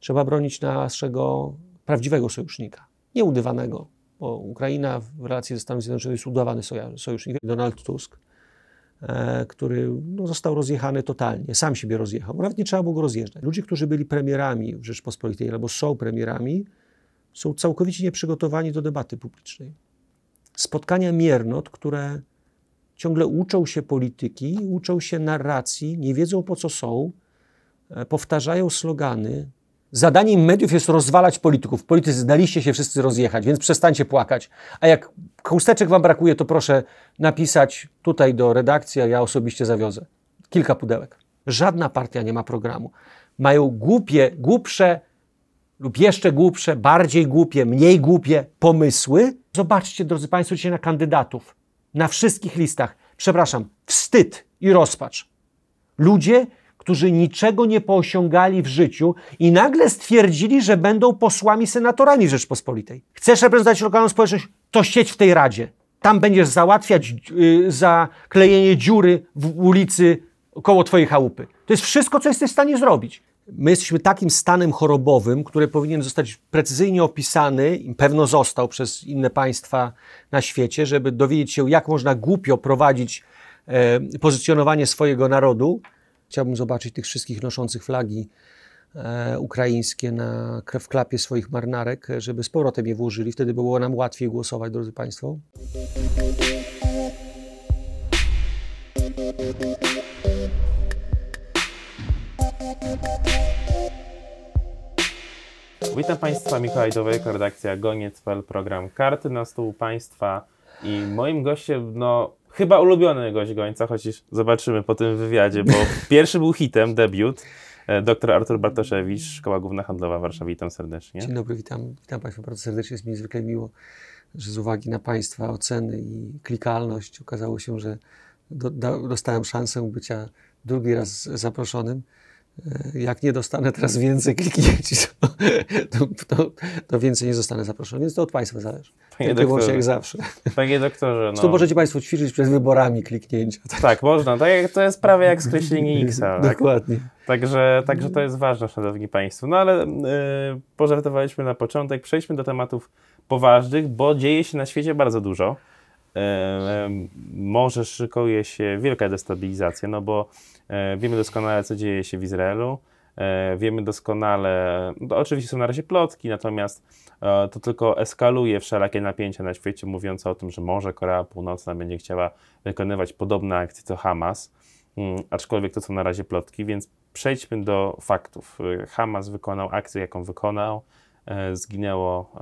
trzeba bronić naszego prawdziwego sojusznika, nieudywanego. bo Ukraina w relacji ze Stanami Zjednoczonymi jest udawany sojusznik. Donald Tusk, e, który no, został rozjechany totalnie, sam siebie rozjechał. Nawet nie trzeba było go rozjeżdżać. Ludzie, którzy byli premierami w Rzeczpospolitej albo są premierami, są całkowicie nieprzygotowani do debaty publicznej. Spotkania miernot, które ciągle uczą się polityki, uczą się narracji, nie wiedzą po co są, e, powtarzają slogany, Zadaniem mediów jest rozwalać polityków. Politycy zdaliście się wszyscy rozjechać, więc przestańcie płakać. A jak chusteczek wam brakuje, to proszę napisać tutaj do redakcji, a ja osobiście zawiozę. Kilka pudełek. Żadna partia nie ma programu. Mają głupie, głupsze lub jeszcze głupsze, bardziej głupie, mniej głupie pomysły. Zobaczcie, drodzy Państwo, dzisiaj na kandydatów. Na wszystkich listach. Przepraszam, wstyd i rozpacz. Ludzie, którzy niczego nie poosiągali w życiu i nagle stwierdzili, że będą posłami senatorami Rzeczpospolitej. Chcesz reprezentować lokalną społeczność, to sieć w tej radzie. Tam będziesz załatwiać yy, zaklejenie dziury w ulicy koło twojej chałupy. To jest wszystko, co jesteś w stanie zrobić. My jesteśmy takim stanem chorobowym, który powinien zostać precyzyjnie opisany, pewno został przez inne państwa na świecie, żeby dowiedzieć się, jak można głupio prowadzić e, pozycjonowanie swojego narodu, Chciałbym zobaczyć tych wszystkich noszących flagi e, ukraińskie na, w klapie swoich marnarek, żeby z powrotem je włożyli. Wtedy było nam łatwiej głosować, drodzy Państwo. Witam Państwa, Mikołaj Dowojko, redakcja Goniec.pl, program Karty na stół Państwa. I moim gościem, no chyba ulubiony gość Gońca, chociaż zobaczymy po tym wywiadzie, bo pierwszy był hitem, debiut. E, doktor Artur Bartoszewicz, Szkoła Główna Handlowa w Warszawie. Witam serdecznie. Dzień dobry, witam, witam Państwa bardzo serdecznie. Jest mi niezwykle miło, że z uwagi na Państwa oceny i klikalność okazało się, że do, do, dostałem szansę bycia drugi raz zaproszonym. E, jak nie dostanę teraz więcej kliknięć, to, to, to, to, więcej nie zostanę zaproszony. Więc to od Państwa zależy. Panie doktorze, jak zawsze. Panie doktorze, no. To możecie Państwo ćwiczyć przed wyborami kliknięcia. Tak, tak można. Tak, to jest prawie jak skreślenie X. Tak? Dokładnie. Także, także to jest ważne, Szanowni Państwo. No ale yy, pożartowaliśmy na początek. Przejdźmy do tematów poważnych, bo dzieje się na świecie bardzo dużo. E, e, może szykuje się wielka destabilizacja, no bo e, wiemy doskonale, co dzieje się w Izraelu. Wiemy doskonale, no oczywiście są na razie plotki, natomiast to tylko eskaluje wszelakie napięcia na świecie, mówiące o tym, że może Korea Północna będzie chciała wykonywać podobne akcje co Hamas, mm, aczkolwiek to są na razie plotki, więc przejdźmy do faktów. Hamas wykonał akcję, jaką wykonał, zginęło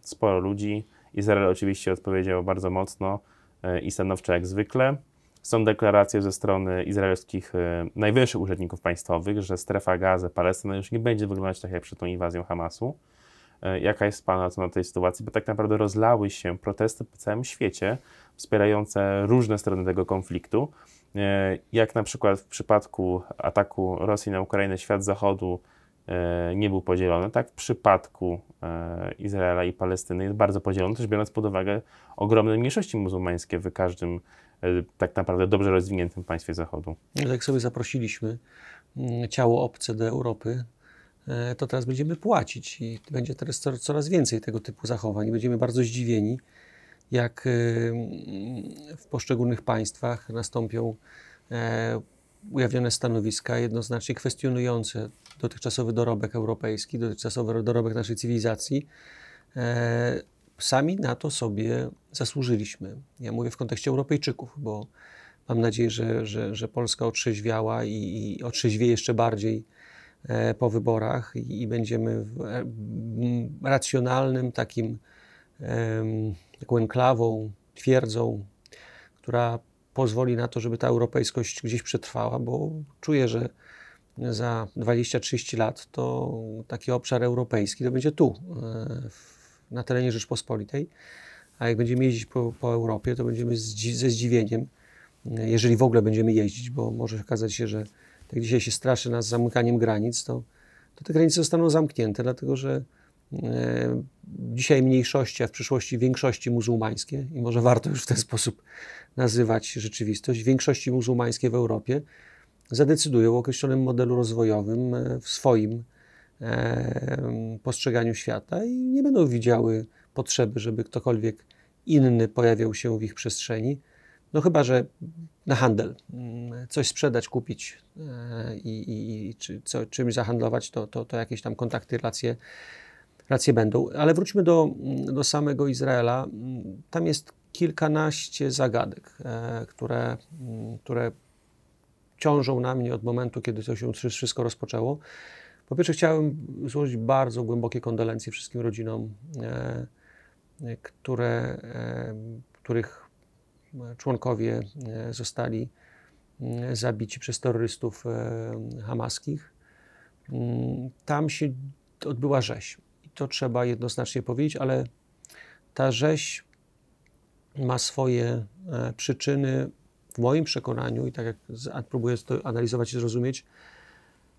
sporo ludzi, Izrael oczywiście odpowiedział bardzo mocno e, i stanowczo jak zwykle. Są deklaracje ze strony izraelskich e, najwyższych urzędników państwowych, że strefa gazy, Palestyna już nie będzie wyglądać tak jak przed tą inwazją Hamasu. E, jaka jest Pana ocena tej sytuacji? Bo tak naprawdę rozlały się protesty po całym świecie wspierające różne strony tego konfliktu. Jak na przykład w przypadku ataku Rosji na Ukrainę, świat zachodu E, nie był podzielony. Tak w przypadku e, Izraela i Palestyny jest bardzo podzielony, też biorąc pod uwagę ogromne mniejszości muzułmańskie w każdym e, tak naprawdę dobrze rozwiniętym państwie Zachodu. Jak no sobie zaprosiliśmy mm, ciało obce do Europy, to teraz będziemy płacić i będzie teraz coraz więcej tego typu zachowań. Będziemy bardzo zdziwieni, jak w poszczególnych państwach nastąpią ujawnione stanowiska jednoznacznie kwestionujące dotychczasowy dorobek europejski, dotychczasowy dorobek naszej cywilizacji. E, sami na to sobie zasłużyliśmy. Ja mówię w kontekście Europejczyków, bo mam nadzieję, że, że, że Polska otrzeźwiała i, i otrzeźwie jeszcze bardziej e, po wyborach i, i będziemy w, w e, racjonalnym takim em, taką enklawą, twierdzą, która pozwoli na to, żeby ta europejskość gdzieś przetrwała, bo czuję, że za 20-30 lat to taki obszar europejski to będzie tu, e, na terenie Rzeczpospolitej. A jak będziemy jeździć po, po Europie, to będziemy zdzi ze zdziwieniem, jeżeli w ogóle będziemy jeździć, bo może okazać się, że tak dzisiaj się straszy nas zamykaniem granic, to, to te granice zostaną zamknięte, dlatego że e, dzisiaj mniejszości, a w przyszłości większości muzułmańskie i może warto już w ten sposób nazywać rzeczywistość, większości muzułmańskiej w Europie zadecydują o określonym modelu rozwojowym e, w swoim e, postrzeganiu świata i nie będą widziały potrzeby, żeby ktokolwiek inny pojawiał się w ich przestrzeni. No chyba, że na handel. Mm, coś sprzedać, kupić e, i, i, i czy, co, czymś zahandlować, to, to, to jakieś tam kontakty, relacje, racje będą. Ale wróćmy do, mm, do samego Izraela. Mm, tam jest kilkanaście zagadek, e, które, mm, które ciążą na mnie od momentu, kiedy to się wszystko rozpoczęło. Po pierwsze, chciałem złożyć bardzo głębokie kondolencje wszystkim rodzinom, e, które, e, których członkowie zostali mm, zabici przez terrorystów hamaskich. Mm, tam się odbyła rzeź. I to trzeba jednoznacznie powiedzieć, ale ta rzeź ma swoje e, przyczyny, w moim przekonaniu, i tak jak próbuję to analizować i zrozumieć,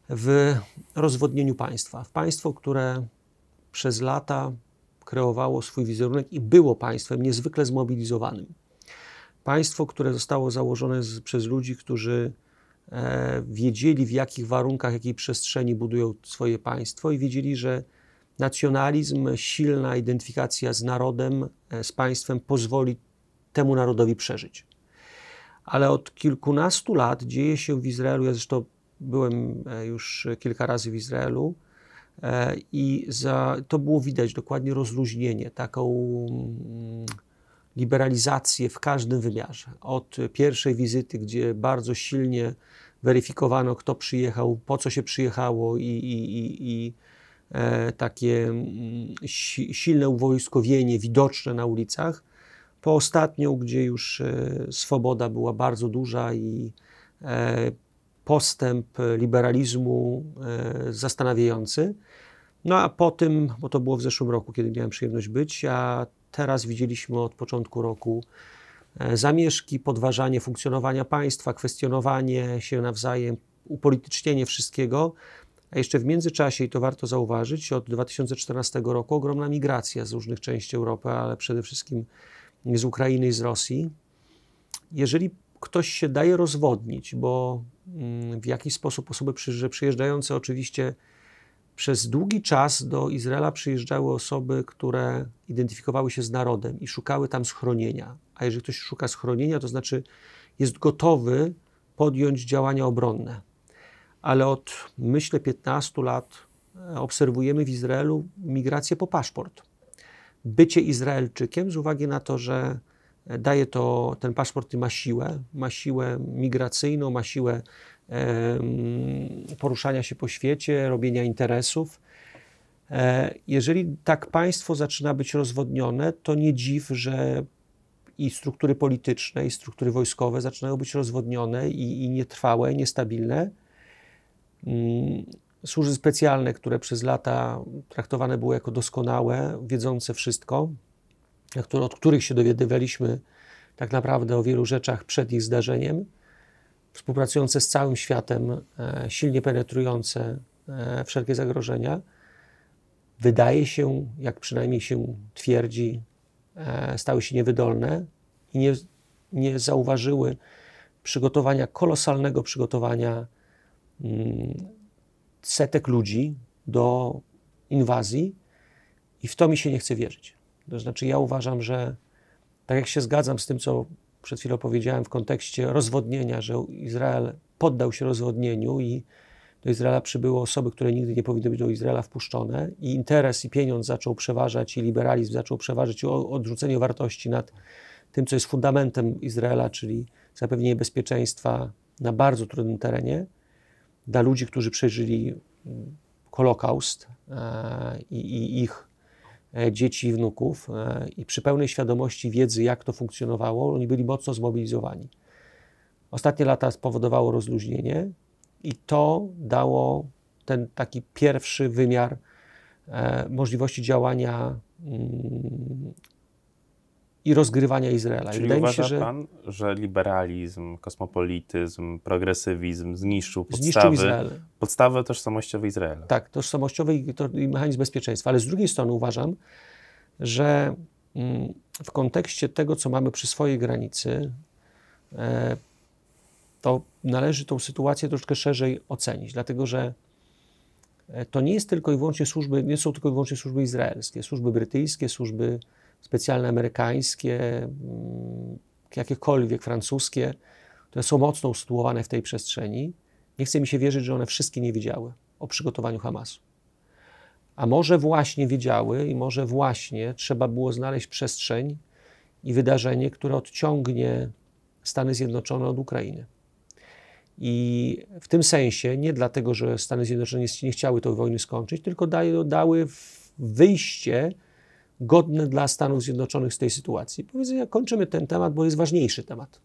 w rozwodnieniu państwa. W państwo, które przez lata kreowało swój wizerunek i było państwem niezwykle zmobilizowanym. Państwo, które zostało założone z, przez ludzi, którzy e, wiedzieli, w jakich warunkach, jakiej przestrzeni budują swoje państwo i wiedzieli, że nacjonalizm, silna identyfikacja z narodem, e, z państwem pozwoli temu narodowi przeżyć. Ale od kilkunastu lat dzieje się w Izraelu, ja zresztą byłem e, już kilka razy w Izraelu e, i za, to było widać dokładnie rozluźnienie, taką mm, liberalizację w każdym wymiarze. Od pierwszej wizyty, gdzie bardzo silnie weryfikowano, kto przyjechał, po co się przyjechało i, i, i, i e, takie mm, silne uwojskowienie widoczne na ulicach, po ostatnią, gdzie już e, swoboda była bardzo duża i e, postęp liberalizmu e, zastanawiający. No a po tym, bo to było w zeszłym roku, kiedy miałem przyjemność być, a teraz widzieliśmy od początku roku zamieszki, podważanie funkcjonowania państwa, kwestionowanie się nawzajem, upolitycznienie wszystkiego. A jeszcze w międzyczasie, i to warto zauważyć, od 2014 roku ogromna migracja z różnych części Europy, ale przede wszystkim z Ukrainy i z Rosji, jeżeli ktoś się daje rozwodnić, bo mm, w jakiś sposób osoby że przyjeżdżające oczywiście przez długi czas do Izraela przyjeżdżały osoby, które identyfikowały się z narodem i szukały tam schronienia. A jeżeli ktoś szuka schronienia, to znaczy jest gotowy podjąć działania obronne. Ale od myślę 15 lat e, obserwujemy w Izraelu migrację po paszport bycie Izraelczykiem z uwagi na to, że daje to, ten paszport ma siłę, ma siłę migracyjną, ma siłę e, poruszania się po świecie, robienia interesów. E, jeżeli tak państwo zaczyna być rozwodnione, to nie dziw, że i struktury polityczne, i struktury wojskowe zaczynają być rozwodnione i, i nietrwałe, niestabilne. Mm, służby specjalne, które przez lata traktowane były jako doskonałe, wiedzące wszystko, od których się dowiadywaliśmy tak naprawdę o wielu rzeczach przed ich zdarzeniem, współpracujące z całym światem, e, silnie penetrujące e, wszelkie zagrożenia, wydaje się, jak przynajmniej się twierdzi, e, stały się niewydolne i nie, nie zauważyły przygotowania, kolosalnego przygotowania mm, setek ludzi do inwazji i w to mi się nie chce wierzyć. To znaczy, ja uważam, że tak jak się zgadzam z tym, co przed chwilą powiedziałem w kontekście rozwodnienia, że Izrael poddał się rozwodnieniu i do Izraela przybyły osoby, które nigdy nie powinny być do Izraela wpuszczone, i interes i pieniądz zaczął przeważać, i liberalizm zaczął przeważać, i odrzucenie wartości nad tym, co jest fundamentem Izraela, czyli zapewnienie bezpieczeństwa na bardzo trudnym terenie dla ludzi, którzy przeżyli mm, Holokaust e, i, i ich e, dzieci i wnuków e, i przy pełnej świadomości wiedzy, jak to funkcjonowało, oni byli mocno zmobilizowani. Ostatnie lata spowodowało rozluźnienie i to dało ten taki pierwszy wymiar możliwości działania mm, i rozgrywania Izraela. Czyli Wydaje uważa się, że pan, że liberalizm, kosmopolityzm, progresywizm zniszczył podstawy, zniszczył podstawy tożsamościowe Izraela. Tak, tożsamościowe i, to, i mechanizm bezpieczeństwa. Ale z drugiej strony uważam, że mm, w kontekście tego, co mamy przy swojej granicy, e, to należy tą sytuację troszkę szerzej ocenić, dlatego że e, to nie jest tylko i wyłącznie służby, nie są tylko i wyłącznie służby izraelskie, służby brytyjskie, służby specjalne amerykańskie, mm, jakiekolwiek francuskie, które są mocno usytuowane w tej przestrzeni, nie chce mi się wierzyć, że one wszystkie nie wiedziały o przygotowaniu Hamasu. A może właśnie wiedziały i może właśnie trzeba było znaleźć przestrzeń i wydarzenie, które odciągnie Stany Zjednoczone od Ukrainy. I w tym sensie nie dlatego, że Stany Zjednoczone nie chciały tej wojny skończyć, tylko dały wyjście godne dla Stanów Zjednoczonych z tej sytuacji. Powiedzmy, ja kończymy ten temat, bo jest ważniejszy temat.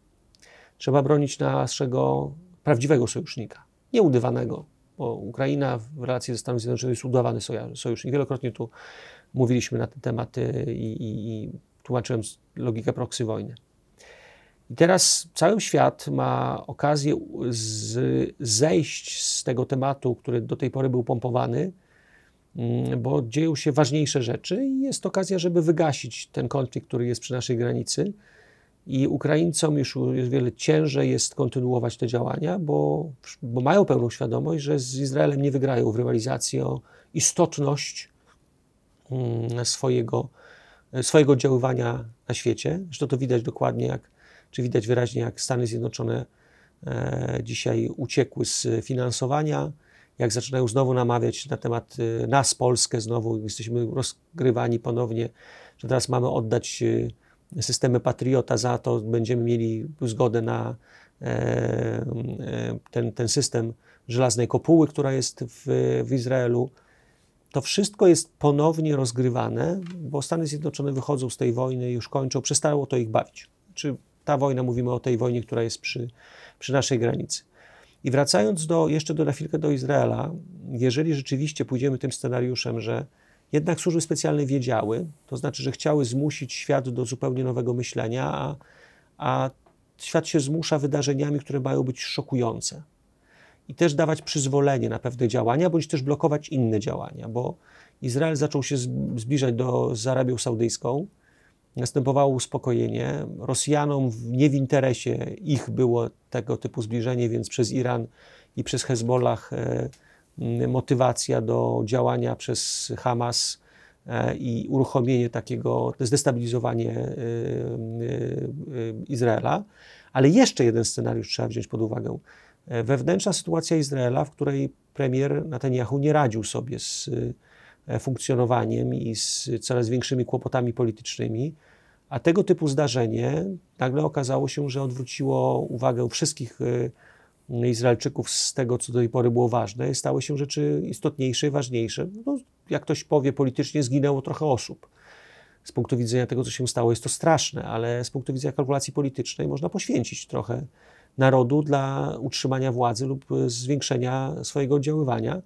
Trzeba bronić naszego prawdziwego sojusznika, nie udywanego, bo Ukraina w relacji ze Stanami Zjednoczonymi jest udawany sojusznik. Wielokrotnie tu mówiliśmy na ten temat i, i, i tłumaczyłem logikę proksy wojny. I teraz cały świat ma okazję z, zejść z tego tematu, który do tej pory był pompowany, Mm, bo dzieją się ważniejsze rzeczy i jest okazja, żeby wygasić ten konflikt, który jest przy naszej granicy. I Ukraińcom już jest wiele ciężej jest kontynuować te działania, bo, bo mają pełną świadomość, że z Izraelem nie wygrają w rywalizacji o istotność mm, swojego, swojego oddziaływania na świecie. Zresztą to widać dokładnie, jak, czy widać wyraźnie, jak Stany Zjednoczone e, dzisiaj uciekły z finansowania jak zaczynają znowu namawiać na temat y, nas, Polskę, znowu jesteśmy rozgrywani ponownie, że teraz mamy oddać y, systemy Patriota za to, będziemy mieli zgodę na e, e, ten, ten system żelaznej kopuły, która jest w, w Izraelu. To wszystko jest ponownie rozgrywane, bo Stany Zjednoczone wychodzą z tej wojny, już kończą, przestało to ich bawić. Czy ta wojna, mówimy o tej wojnie, która jest przy, przy naszej granicy. I wracając do, jeszcze do, na chwilkę do Izraela, jeżeli rzeczywiście pójdziemy tym scenariuszem, że jednak służby specjalne wiedziały, to znaczy, że chciały zmusić świat do zupełnie nowego myślenia, a, a świat się zmusza wydarzeniami, które mają być szokujące. I też dawać przyzwolenie na pewne działania, bądź też blokować inne działania, bo Izrael zaczął się zbliżać do, z Arabią Saudyjską następowało uspokojenie. Rosjanom nie w interesie ich było tego typu zbliżenie, więc przez Iran i przez Hezbollah e, motywacja do działania przez Hamas e, i uruchomienie takiego, zdestabilizowanie e, Izraela. Ale jeszcze jeden scenariusz trzeba wziąć pod uwagę. Wewnętrzna sytuacja Izraela, w której premier Netanyahu nie radził sobie z E, funkcjonowaniem i z coraz większymi kłopotami politycznymi. A tego typu zdarzenie nagle okazało się, że odwróciło uwagę wszystkich e, Izraelczyków z tego, co do tej pory było ważne, stały się rzeczy istotniejsze i ważniejsze. No, jak ktoś powie, politycznie zginęło trochę osób. Z punktu widzenia tego, co się stało, jest to straszne, ale z punktu widzenia kalkulacji politycznej można poświęcić trochę narodu dla utrzymania władzy lub e, zwiększenia swojego oddziaływania.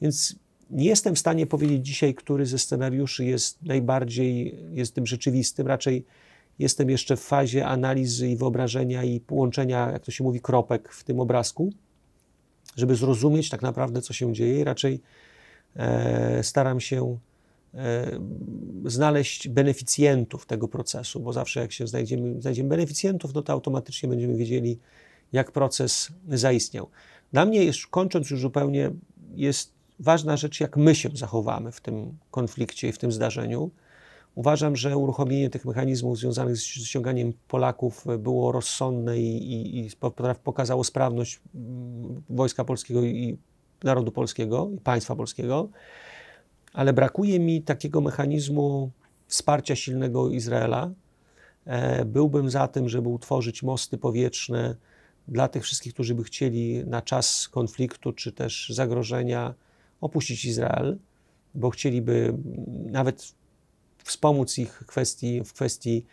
Więc nie jestem w stanie powiedzieć dzisiaj, który ze scenariuszy jest najbardziej jest tym rzeczywistym. Raczej jestem jeszcze w fazie analizy i wyobrażenia i połączenia, jak to się mówi, kropek w tym obrazku, żeby zrozumieć tak naprawdę, co się dzieje. raczej e, staram się e, znaleźć beneficjentów tego procesu, bo zawsze jak się znajdziemy, znajdziemy beneficjentów, no to automatycznie będziemy wiedzieli, jak proces zaistniał. Dla mnie, już, kończąc już zupełnie, jest ważna rzecz, jak my się zachowamy w tym konflikcie i w tym zdarzeniu. Uważam, że uruchomienie tych mechanizmów związanych z ściąganiem Polaków było rozsądne i, i, i pokazało sprawność mm, wojska polskiego i narodu polskiego, i państwa polskiego, ale brakuje mi takiego mechanizmu wsparcia silnego Izraela. E, byłbym za tym, żeby utworzyć mosty powietrzne dla tych wszystkich, którzy by chcieli na czas konfliktu czy też zagrożenia opuścić Izrael, bo chcieliby nawet wspomóc ich kwestii, w kwestii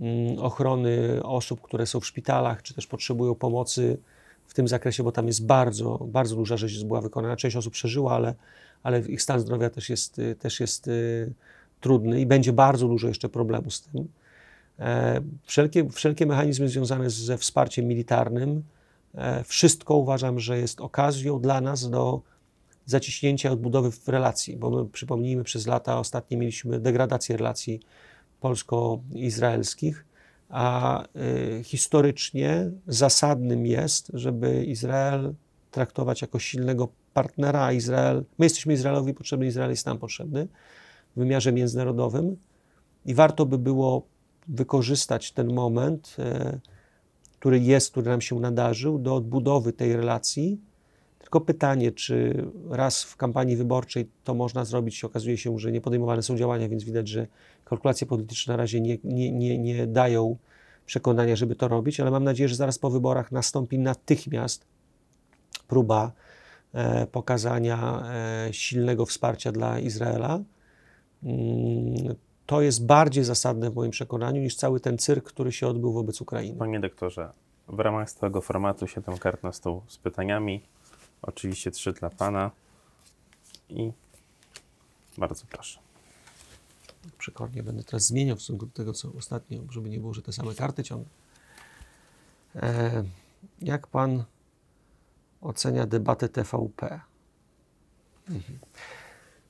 mm, ochrony osób, które są w szpitalach, czy też potrzebują pomocy w tym zakresie, bo tam jest bardzo, bardzo duża rzecz była wykonana. Część osób przeżyła, ale, ale ich stan zdrowia też jest, y, też jest y, trudny i będzie bardzo dużo jeszcze problemów z tym. E, wszelkie, wszelkie mechanizmy związane ze wsparciem militarnym, e, wszystko uważam, że jest okazją dla nas do zaciśnięcia odbudowy w relacji, bo my przypomnijmy, przez lata ostatnie mieliśmy degradację relacji polsko-izraelskich, a y, historycznie zasadnym jest, żeby Izrael traktować jako silnego partnera, a Izrael, my jesteśmy Izraelowi potrzebni, Izrael jest nam potrzebny w wymiarze międzynarodowym i warto by było wykorzystać ten moment, y, który jest, który nam się nadarzył, do odbudowy tej relacji tylko pytanie, czy raz w kampanii wyborczej to można zrobić, okazuje się, że nie podejmowane są działania, więc widać, że kalkulacje polityczne na razie nie, nie, nie, nie dają przekonania, żeby to robić, ale mam nadzieję, że zaraz po wyborach nastąpi natychmiast próba e, pokazania e, silnego wsparcia dla Izraela. Mm, to jest bardziej zasadne w moim przekonaniu niż cały ten cyrk, który się odbył wobec Ukrainy. Panie doktorze, w ramach tego formatu 7 kart na stół z pytaniami Oczywiście trzy dla Pana. I bardzo proszę. Przekornie będę teraz zmieniał w stosunku do tego, co ostatnio, żeby nie było, że te same karty ciągną. E, jak Pan ocenia debatę TVP? Mhm.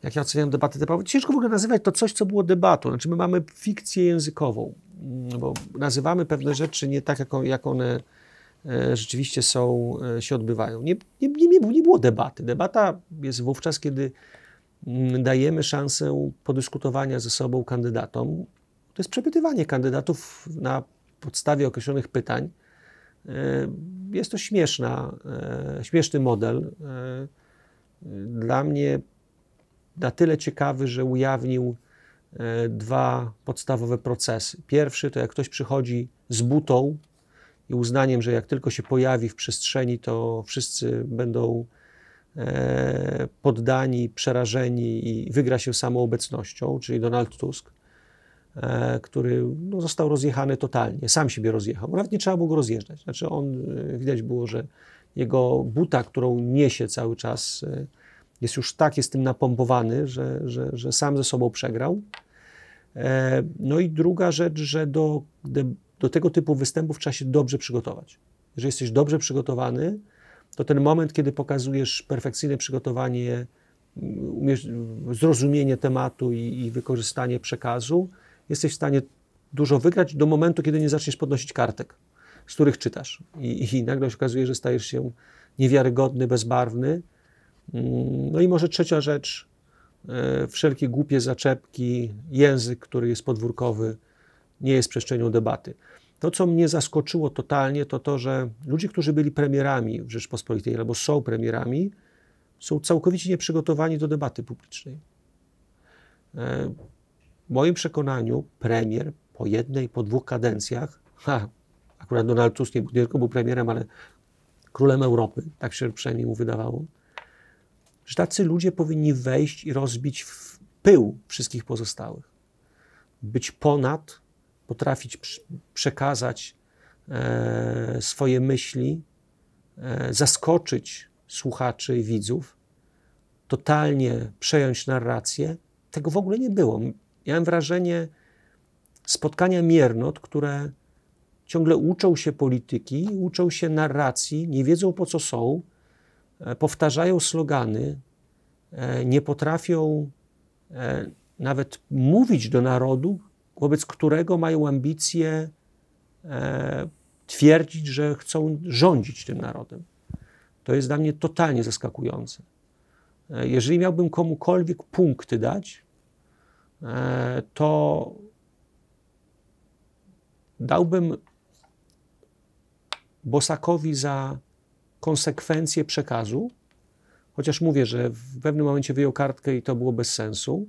Jak ja oceniam debatę TVP? Ciężko w ogóle nazywać to coś, co było debatą. Znaczy my mamy fikcję językową, bo nazywamy pewne rzeczy nie tak, jak one E, rzeczywiście są, e, się odbywają. Nie, nie, nie, nie było debaty. Debata jest wówczas, kiedy mm, dajemy szansę podyskutowania ze sobą kandydatom. To jest przepytywanie kandydatów na podstawie określonych pytań. E, jest to śmieszna, śmieszny model. Dla mnie na tyle ciekawy, że ujawnił dwa podstawowe procesy. Pierwszy to jak ktoś przychodzi z butą i uznaniem, że jak tylko się pojawi w przestrzeni, to wszyscy będą e, poddani, przerażeni i wygra się samą obecnością, czyli Donald Tusk, e, który no, został rozjechany totalnie, sam siebie rozjechał, nawet nie trzeba było go rozjeżdżać. Znaczy on, e, widać było, że jego buta, którą niesie cały czas, e, jest już tak, jest tym napompowany, że, że, że sam ze sobą przegrał. E, no i druga rzecz, że do do tego typu występów trzeba się dobrze przygotować. Jeżeli jesteś dobrze przygotowany, to ten moment, kiedy pokazujesz perfekcyjne przygotowanie, zrozumienie tematu i, i wykorzystanie przekazu, jesteś w stanie dużo wygrać do momentu, kiedy nie zaczniesz podnosić kartek, z których czytasz. I, i nagle się okazuje, że stajesz się niewiarygodny, bezbarwny. Mm, no i może trzecia rzecz, e, wszelkie głupie zaczepki, język, który jest podwórkowy, nie jest przestrzenią debaty. To, co mnie zaskoczyło totalnie, to to, że ludzie, którzy byli premierami w Rzeczpospolitej albo są premierami, są całkowicie nieprzygotowani do debaty publicznej. E, w moim przekonaniu premier po jednej, po dwóch kadencjach, ha, akurat Donald Tusk nie, nie tylko był premierem, ale królem Europy, tak się przynajmniej mu wydawało, że tacy ludzie powinni wejść i rozbić w pył wszystkich pozostałych. Być ponad potrafić przekazać e, swoje myśli, e, zaskoczyć słuchaczy i widzów, totalnie przejąć narrację, tego w ogóle nie było. Miałem wrażenie spotkania miernot, które ciągle uczą się polityki, uczą się narracji, nie wiedzą po co są, e, powtarzają slogany, nie potrafią nawet mówić do narodu, wobec którego mają ambicje e, twierdzić, że chcą rządzić tym narodem. To jest dla mnie totalnie zaskakujące. E, jeżeli miałbym komukolwiek punkty dać, e, to dałbym Bosakowi za konsekwencje przekazu, chociaż mówię, że w pewnym momencie wyjął kartkę i to było bez sensu,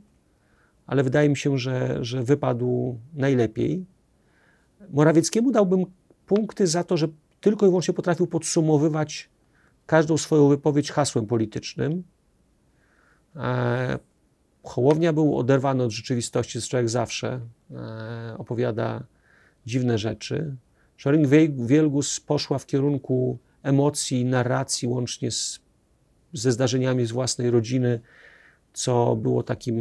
ale wydaje mi się, że, że wypadł najlepiej. Morawieckiemu dałbym punkty za to, że tylko i wyłącznie potrafił podsumowywać każdą swoją wypowiedź hasłem politycznym. E, Hołownia był oderwany od rzeczywistości, z człowiek zawsze e, opowiada dziwne rzeczy. Szoring Wielgus poszła w kierunku emocji, narracji, łącznie z, ze zdarzeniami z własnej rodziny, co było takim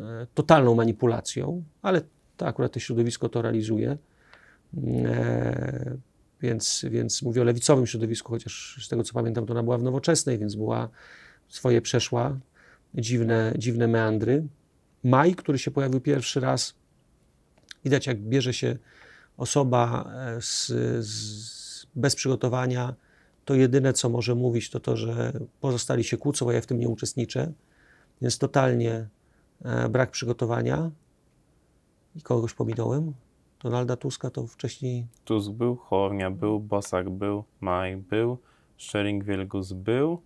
e, totalną manipulacją, ale to akurat to środowisko to realizuje. E, więc, więc mówię o lewicowym środowisku, chociaż z tego co pamiętam, to ona była w nowoczesnej, więc była swoje przeszła, dziwne, dziwne meandry. Maj, który się pojawił pierwszy raz, widać jak bierze się osoba e, z, z, bez przygotowania, to jedyne co może mówić, to to, że pozostali się kłócą, a ja w tym nie uczestniczę. Więc totalnie e, brak przygotowania i kogoś pominąłem. Donalda Tuska to wcześniej... Tusk był, Hornia był, Bosak był, Maj był, Schering-Wielgus był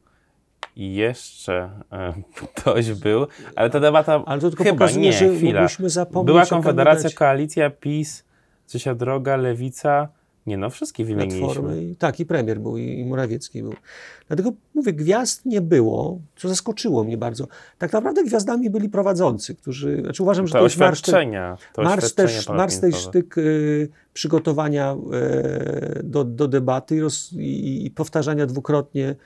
i jeszcze e, ktoś był, ale ta debata ale to tylko chyba nie, że chwila. Była Konfederacja, Koalicja, PiS, Cysia Droga, Lewica, nie no, wszystkie wymieniliśmy. Platformy. I, tak, i premier był, i, Morawiecki był. Dlatego mówię, gwiazd nie było, co zaskoczyło mnie bardzo. Tak naprawdę gwiazdami byli prowadzący, którzy, znaczy uważam, że to, to jest marsz, to marsz, też, marsz też sztyk y, przygotowania y, do, do debaty i, roz, i, i powtarzania dwukrotnie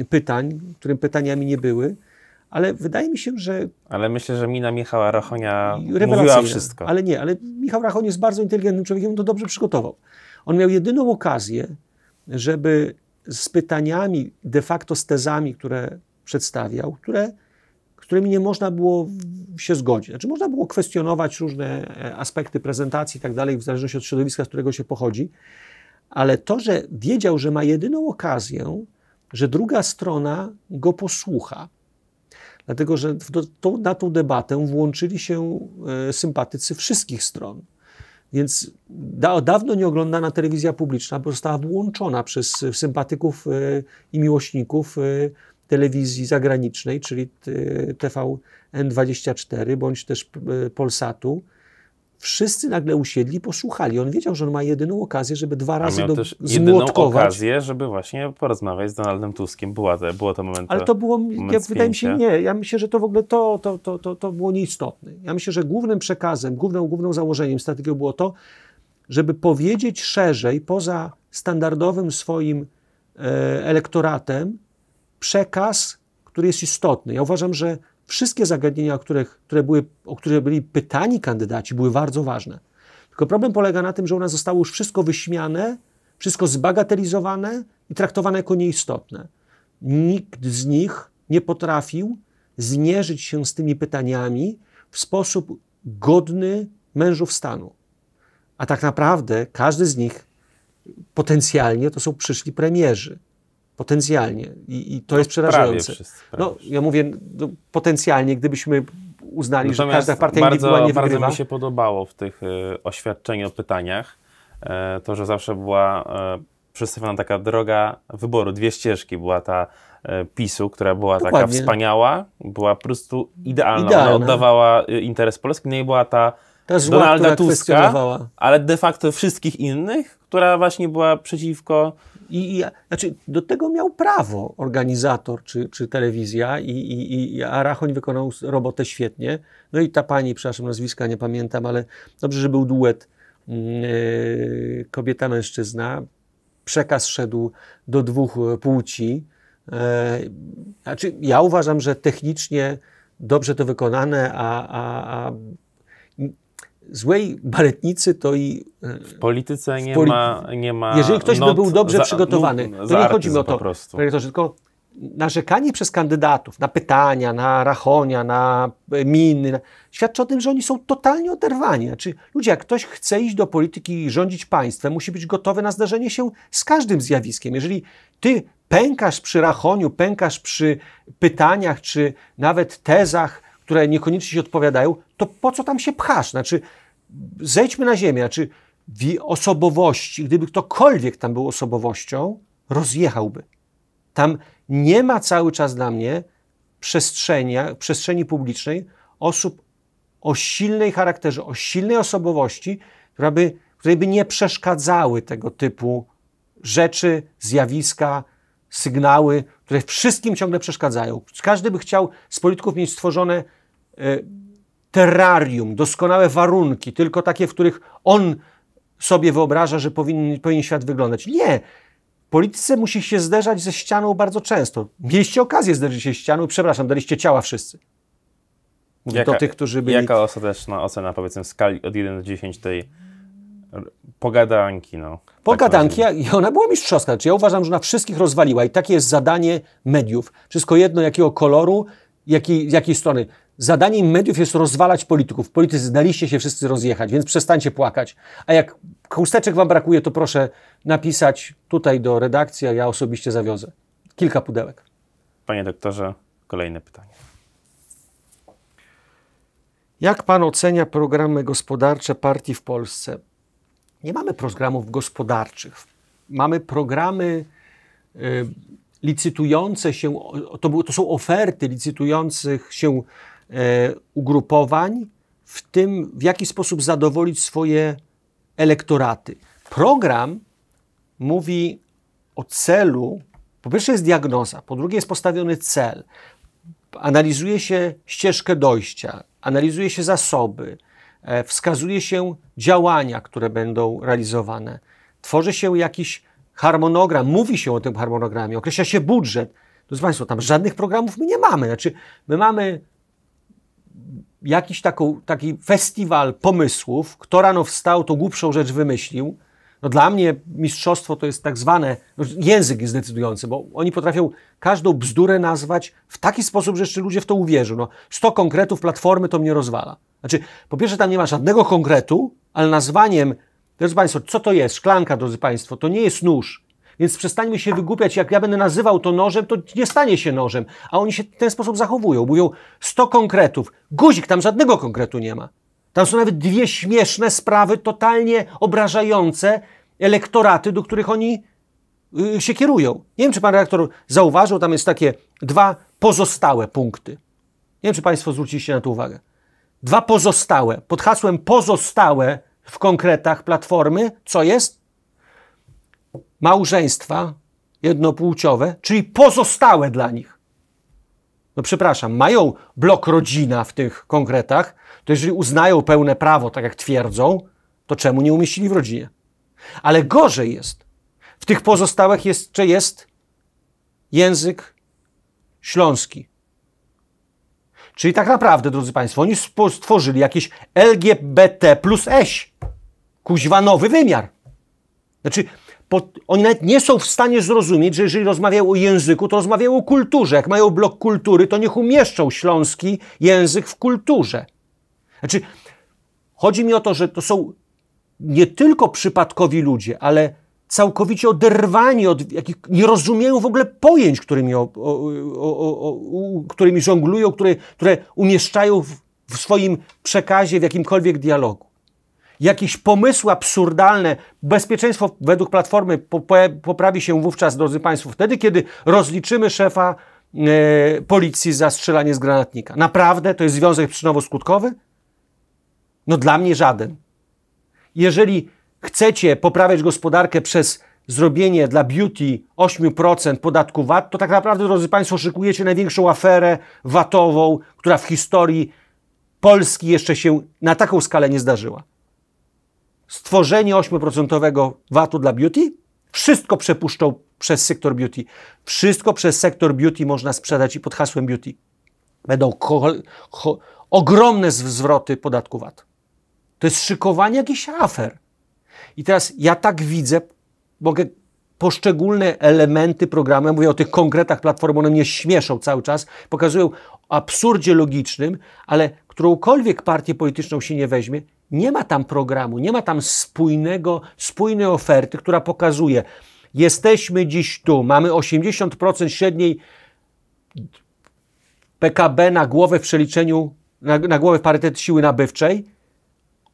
y, pytań, którym pytaniami nie były ale wydaje mi się, że... Ale myślę, że mina Michała Rachonia mówiła wszystko. Ale nie, ale Michał Rachon jest bardzo inteligentnym człowiekiem, on to dobrze przygotował. On miał jedyną okazję, żeby z pytaniami, de facto z tezami, które przedstawiał, które, którymi nie można było się zgodzić. Znaczy, można było kwestionować różne e, aspekty prezentacji i tak dalej, w zależności od środowiska, z którego się pochodzi, ale to, że wiedział, że ma jedyną okazję, że druga strona go posłucha, dlatego że to, na tą debatę włączyli się e, sympatycy wszystkich stron. Więc da, dawno nieoglądana telewizja publiczna bo została włączona przez e, sympatyków e, i miłośników telewizji zagranicznej, czyli TVN24 bądź też Polsatu wszyscy nagle usiedli, posłuchali. On wiedział, że on ma jedyną okazję, żeby dwa razy do, też zmłotkować. jedyną okazję, żeby właśnie porozmawiać z Donaldem Tuskiem. Była to, było to moment Ale to było, ja, wydaje mi się, nie. Ja myślę, że to w ogóle to, to, to, to, to było nieistotne. Ja myślę, że głównym przekazem, główną, główną założeniem strategii było to, żeby powiedzieć szerzej, poza standardowym swoim e, elektoratem, przekaz, który jest istotny. Ja uważam, że wszystkie zagadnienia, o, których, które były, o które byli pytani kandydaci, były bardzo ważne. Tylko problem polega na tym, że u nas zostało już wszystko wyśmiane, wszystko zbagatelizowane i traktowane jako nieistotne. Nikt z nich nie potrafił zmierzyć się z tymi pytaniami w sposób godny mężów stanu. A tak naprawdę każdy z nich potencjalnie to są przyszli premierzy. Potencjalnie. I, i to no, jest przerażające. Wszyscy, no, ja mówię, no, potencjalnie, gdybyśmy uznali, Natomiast że każda partia bardzo, indywidualnie wygrywa. Bardzo mi się podobało w tych y, e, oświadczeniach, o pytaniach, y, to, że zawsze była y, e, przedstawiona taka droga wyboru, dwie ścieżki. Była ta PiSu, która była Dokładnie. taka wspaniała, była po prostu idealna. idealna. Ona oddawała interes Polski. No i była ta ta zła, Donalda Tuska, ale de facto wszystkich innych, która właśnie była przeciwko i, i znaczy, do tego miał prawo organizator czy, czy telewizja, i, i, i Arachoń wykonał robotę świetnie. No i ta pani, przepraszam, nazwiska nie pamiętam, ale dobrze, że był duet yy, mm, e, kobieta-mężczyzna. Przekaz szedł do dwóch e, płci. Yy, znaczy, ja uważam, że technicznie dobrze to wykonane, a, a, a złej baletnicy to i... W polityce nie, w poli- ma, nie ma... Jeżeli ktoś by był dobrze za, przygotowany, no, to nie chodzi o to, profesorze, tylko narzekanie przez kandydatów na pytania, na rachonia, na e, miny, świadczy o tym, że oni są totalnie oderwani. Znaczy, ludzie, jak ktoś chce iść do polityki i rządzić państwem, musi być gotowy na zdarzenie się z każdym zjawiskiem. Jeżeli ty pękasz przy rachoniu, pękasz przy pytaniach, czy nawet tezach, które niekoniecznie się odpowiadają, to po co tam się pchasz? Znaczy, zejdźmy na ziemię, znaczy osobowości, gdyby ktokolwiek tam był osobowością, rozjechałby. Tam nie ma cały czas dla mnie przestrzeni, przestrzeni publicznej osób o silnej charakterze, o silnej osobowości, która by, której by nie przeszkadzały tego typu rzeczy, zjawiska, sygnały, które wszystkim ciągle przeszkadzają. Każdy by chciał z polityków mieć stworzone e, terrarium, doskonałe warunki, tylko takie, w których on sobie wyobraża, że powinien, powinien świat wyglądać. Nie. Polityce musi się zderzać ze ścianą bardzo często. Mieliście okazję zderzyć się ścianą, przepraszam, daliście ciała wszyscy. Jaka, do tych, którzy byli. Jaka ostateczna ocena, powiedzmy, w skali od 1 do 10 tej pogadanki, no. Tak pogadanki, tak i ona była mistrzowska. Znaczy, ja uważam, że ona wszystkich rozwaliła i takie jest zadanie mediów. Wszystko jedno, jakiego koloru, jakiej, jakiej strony zadaniem mediów jest rozwalać polityków. Politycy zdaliście się wszyscy rozjechać, więc przestańcie płakać. A jak chusteczek wam brakuje, to proszę napisać tutaj do redakcji, a ja osobiście zawiozę. Kilka pudełek. Panie doktorze, kolejne pytanie. Jak pan ocenia programy gospodarcze partii w Polsce? Nie mamy programów gospodarczych. Mamy programy y, licytujące się, to, to, są oferty licytujących się E, ugrupowań w tym, w jaki sposób zadowolić swoje elektoraty. Program mówi o celu. Po pierwsze jest diagnoza, po drugie jest postawiony cel. Analizuje się ścieżkę dojścia, analizuje się zasoby, e, wskazuje się działania, które będą realizowane. Tworzy się jakiś harmonogram, mówi się o tym harmonogramie, określa się budżet. Drodzy Państwo, tam żadnych programów my nie mamy. Znaczy, my mamy jakiś taką, taki festiwal pomysłów, kto rano wstał, to głupszą rzecz wymyślił. No dla mnie mistrzostwo to jest tak zwane, no język jest decydujący, bo oni potrafią każdą bzdurę nazwać w taki sposób, że jeszcze ludzie w to uwierzą. No, 100 konkretów platformy to mnie rozwala. Znaczy, po pierwsze tam nie ma żadnego konkretu, ale nazwaniem, drodzy Państwo, co to jest? Szklanka, drodzy Państwo, to nie jest nóż. Więc przestańmy się wygłupiać. Jak ja będę nazywał to nożem, to nie stanie się nożem. A oni się w ten sposób zachowują. Mówią 100 konkretów. Guzik, tam żadnego konkretu nie ma. Tam są nawet dwie śmieszne sprawy, totalnie obrażające elektoraty, do których oni yy, się kierują. Nie wiem, czy pan redaktor zauważył, tam jest takie dwa pozostałe punkty. Nie wiem, czy państwo zwróciliście na to uwagę. Dwa pozostałe. Pod hasłem pozostałe w konkretach platformy, co jest? małżeństwa jednopłciowe, czyli pozostałe dla nich, no przepraszam, mają blok rodzina w tych konkretach, to jeżeli uznają pełne prawo, tak jak twierdzą, to czemu nie umieścili w rodzinie? Ale gorzej jest. W tych pozostałych jeszcze jest język śląski. Czyli tak naprawdę, drodzy Państwo, oni stworzyli jakiś LGBT plus eś, kuźwa nowy wymiar. Znaczy, po, oni nawet nie są w stanie zrozumieć, że jeżeli rozmawiają o języku, to rozmawiają o kulturze. Jak mają blok kultury, to niech umieszczą śląski język w kulturze. Znaczy, chodzi mi o to, że to są nie tylko przypadkowi ludzie, ale całkowicie oderwani od jakich, nie rozumieją w ogóle pojęć, którymi, o, o, o, którymi żonglują, które, które umieszczają w, w swoim przekazie, w jakimkolwiek dialogu jakieś pomysły absurdalne. Bezpieczeństwo według Platformy poprawi się wówczas, drodzy Państwo, wtedy, kiedy rozliczymy szefa e, policji za strzelanie z granatnika. Naprawdę to jest związek przyczynowo-skutkowy? No dla mnie żaden. Jeżeli chcecie poprawiać gospodarkę przez zrobienie dla beauty 8% podatku VAT, to tak naprawdę, drodzy Państwo, szykujecie największą aferę VAT-ową, która w historii Polski jeszcze się na taką skalę nie zdarzyła stworzenie 8% VAT-u dla beauty, wszystko przepuszczą przez sektor beauty. Wszystko przez sektor beauty można sprzedać i pod hasłem beauty. Będą ogromne zwroty podatku VAT. To jest szykowanie jakichś afer. I teraz ja tak widzę, mogę poszczególne elementy programu, ja mówię o tych konkretach platform, one mnie śmieszą cały czas, pokazują absurdzie logicznym, ale którąkolwiek partię polityczną się nie weźmie, nie ma tam programu, nie ma tam spójnego, spójnej oferty, która pokazuje, jesteśmy dziś tu, mamy 80% średniej PKB na głowę w przeliczeniu, na, na głowę w parytet siły nabywczej,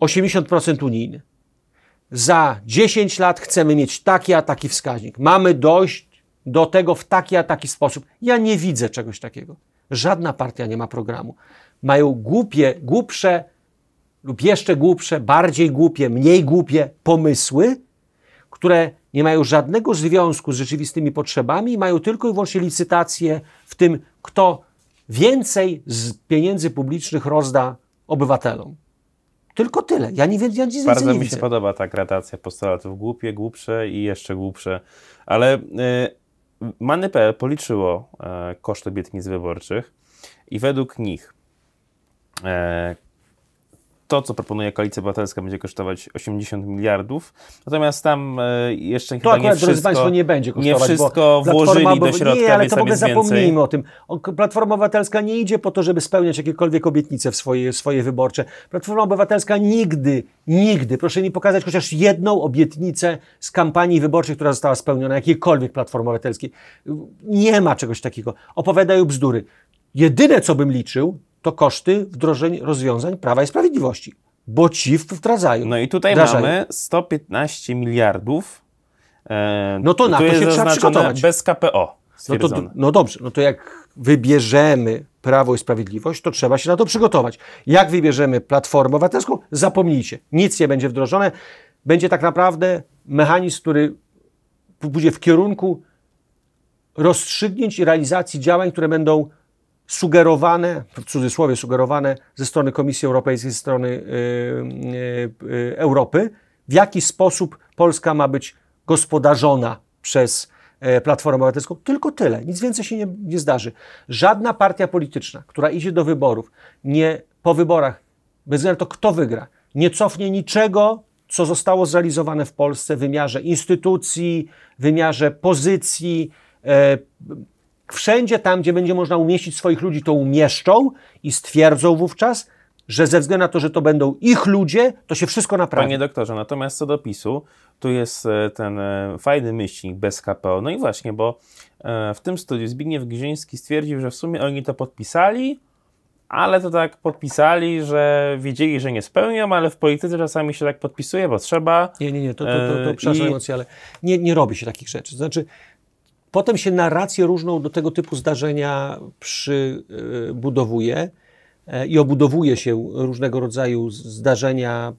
80% unijny. Za 10 lat chcemy mieć taki a taki wskaźnik. Mamy dojść do tego w taki a taki sposób. Ja nie widzę czegoś takiego. Żadna partia nie ma programu. Mają głupie, głupsze lub jeszcze głupsze, bardziej głupie, mniej głupie pomysły, które nie mają żadnego związku z rzeczywistymi potrzebami i mają tylko i wyłącznie licytację w tym, kto więcej z pieniędzy publicznych rozda obywatelom. Tylko tyle. Ja nie wiem, ja nic Bardzo mi się widzę. podoba ta gradacja postulatów. Głupie, głupsze i jeszcze głupsze. Ale y, Many.pl policzyło y, e, koszt obietnic wyborczych i według nich y, to, co proponuje Koalicja Obywatelska, będzie kosztować 80 miliardów. Natomiast tam e, jeszcze to chyba akurat, nie wszystko... drodzy Państwo, nie będzie kosztować, Nie wszystko włożyli do środka, Nie, ale to w ogóle zapomnijmy więcej. o tym. Platforma Obywatelska nie idzie po to, żeby spełniać jakiekolwiek obietnice w swoje, swoje wyborcze. Platforma Obywatelska nigdy, nigdy, proszę mi pokazać chociaż jedną obietnicę z kampanii wyborczej, która została spełniona, jakiejkolwiek Platformy Obywatelskiej. Nie ma czegoś takiego. Opowiadają bzdury. Jedyne, co bym liczył, to koszty wdrożeń rozwiązań Prawa i Sprawiedliwości, bo ci wdrażają. No i tutaj wdrażają. mamy 115 miliardów. E, no to na to się trzeba przygotować. Bez KPO. No, to, no dobrze, no to jak wybierzemy Prawo i Sprawiedliwość, to trzeba się na to przygotować. Jak wybierzemy Platformę Obywatelską, zapomnijcie. Nic nie będzie wdrożone. Będzie tak naprawdę mechanizm, który pójdzie w kierunku rozstrzygnięć i realizacji działań, które będą sugerowane, w cudzysłowie sugerowane, ze strony Komisji Europejskiej, ze strony y, y, y, Europy, w jaki sposób Polska ma być gospodarzona przez e, Platformę Obywatelską. Tylko tyle, nic więcej się nie, nie zdarzy. Żadna partia polityczna, która idzie do wyborów, nie po wyborach, bez względu na to, kto wygra, nie cofnie niczego, co zostało zrealizowane w Polsce w wymiarze instytucji, wymiarze pozycji, e, Wszędzie tam, gdzie będzie można umieścić swoich ludzi, to umieszczą i stwierdzą wówczas, że ze względu na to, że to będą ich ludzie, to się wszystko naprawi. Panie doktorze, natomiast co do PiSu, tu jest e, ten e, fajny myślnik bez KPO. No i właśnie, bo e, w tym studiu Zbigniew Giżyński stwierdził, że w sumie oni to podpisali, ale to tak podpisali, że wiedzieli, że nie spełnią, ale w polityce czasami się tak podpisuje, bo trzeba. Nie, nie, nie, to, to, to, to przepraszam, i... emocje, ale nie, nie robi się takich rzeczy. Znaczy, Potem się narrację różną do tego typu zdarzenia przybudowuje e, i obudowuje się różnego rodzaju zdarzenia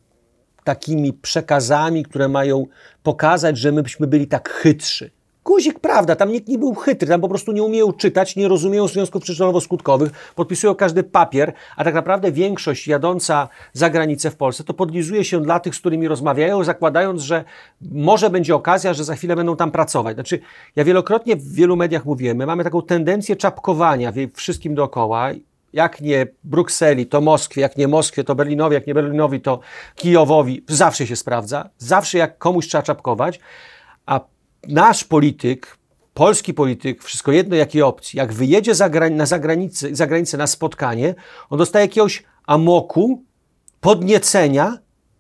takimi przekazami, które mają pokazać, że myśmy byli tak chytrzy. Guzik, prawda, tam nikt nie był chytry, tam po prostu nie umieją czytać, nie rozumieją związków przyczynowo-skutkowych, podpisują każdy papier, a tak naprawdę większość jadąca za granicę w Polsce to podlizuje się dla tych, z którymi rozmawiają, zakładając, że może będzie okazja, że za chwilę będą tam pracować. Znaczy, ja wielokrotnie w wielu mediach mówiłem, my mamy taką tendencję czapkowania wszystkim dookoła jak nie Brukseli, to Moskwie, jak nie Moskwie, to Berlinowi, jak nie Berlinowi, to Kijowowi. Zawsze się sprawdza, zawsze jak komuś trzeba czapkować nasz polityk, polski polityk, wszystko jedno jakiej opcji, jak wyjedzie za na zagranicę, za granicę na spotkanie, on dostaje jakiegoś amoku, podniecenia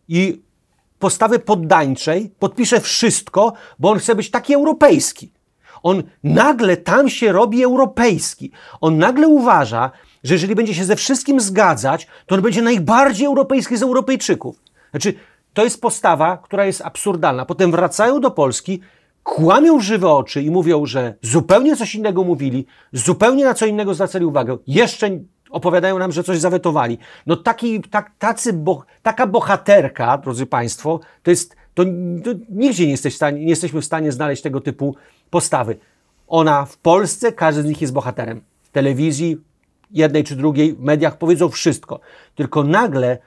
i postawy poddańczej, podpisze wszystko, bo on chce być taki europejski. On nagle tam się robi europejski. On nagle uważa, że jeżeli będzie się ze wszystkim zgadzać, to on będzie najbardziej europejski z Europejczyków. Znaczy, to jest postawa, która jest absurdalna. Potem wracają do Polski kłamią żywe oczy i mówią, że zupełnie coś innego mówili, zupełnie na co innego zwracali uwagę, jeszcze opowiadają nam, że coś zawetowali. No taki, tak, tacy bo, taka bohaterka, drodzy Państwo, to jest, to, to nigdzie nie, jesteś w stanie, nie jesteśmy w stanie znaleźć tego typu postawy. Ona w Polsce, każdy z nich jest bohaterem. W telewizji, jednej czy drugiej, w mediach powiedzą wszystko. Tylko nagle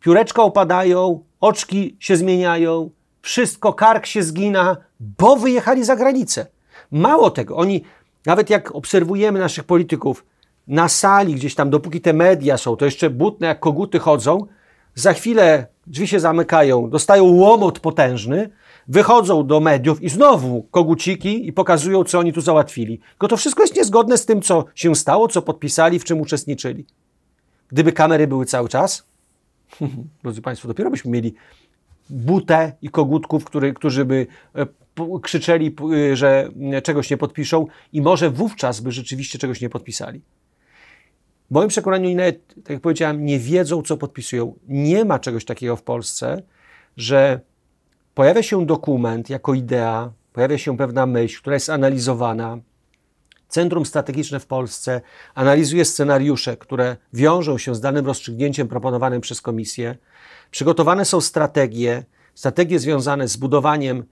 pióreczka opadają, oczki się zmieniają, wszystko, kark się zgina, bo wyjechali za granicę. Mało tego, oni, nawet jak obserwujemy naszych polityków na sali gdzieś tam, dopóki te media są, to jeszcze butne jak koguty chodzą, za chwilę drzwi się zamykają, dostają łomot potężny, wychodzą do mediów i znowu koguciki i pokazują, co oni tu załatwili. Tylko to wszystko jest niezgodne z tym, co się stało, co podpisali, w czym uczestniczyli. Gdyby kamery były cały czas, drodzy Państwo, dopiero byśmy mieli butę i kogutków, który, którzy by e, krzyczeli, e, że czegoś nie podpiszą i może wówczas by rzeczywiście czegoś nie podpisali. W moim przekonaniu oni nawet, tak jak powiedziałem, nie wiedzą, co podpisują. Nie ma czegoś takiego w Polsce, że pojawia się dokument jako idea, pojawia się pewna myśl, która jest analizowana. Centrum Strategiczne w Polsce analizuje scenariusze, które wiążą się z danym rozstrzygnięciem proponowanym przez komisję. Przygotowane są strategie, strategie związane z budowaniem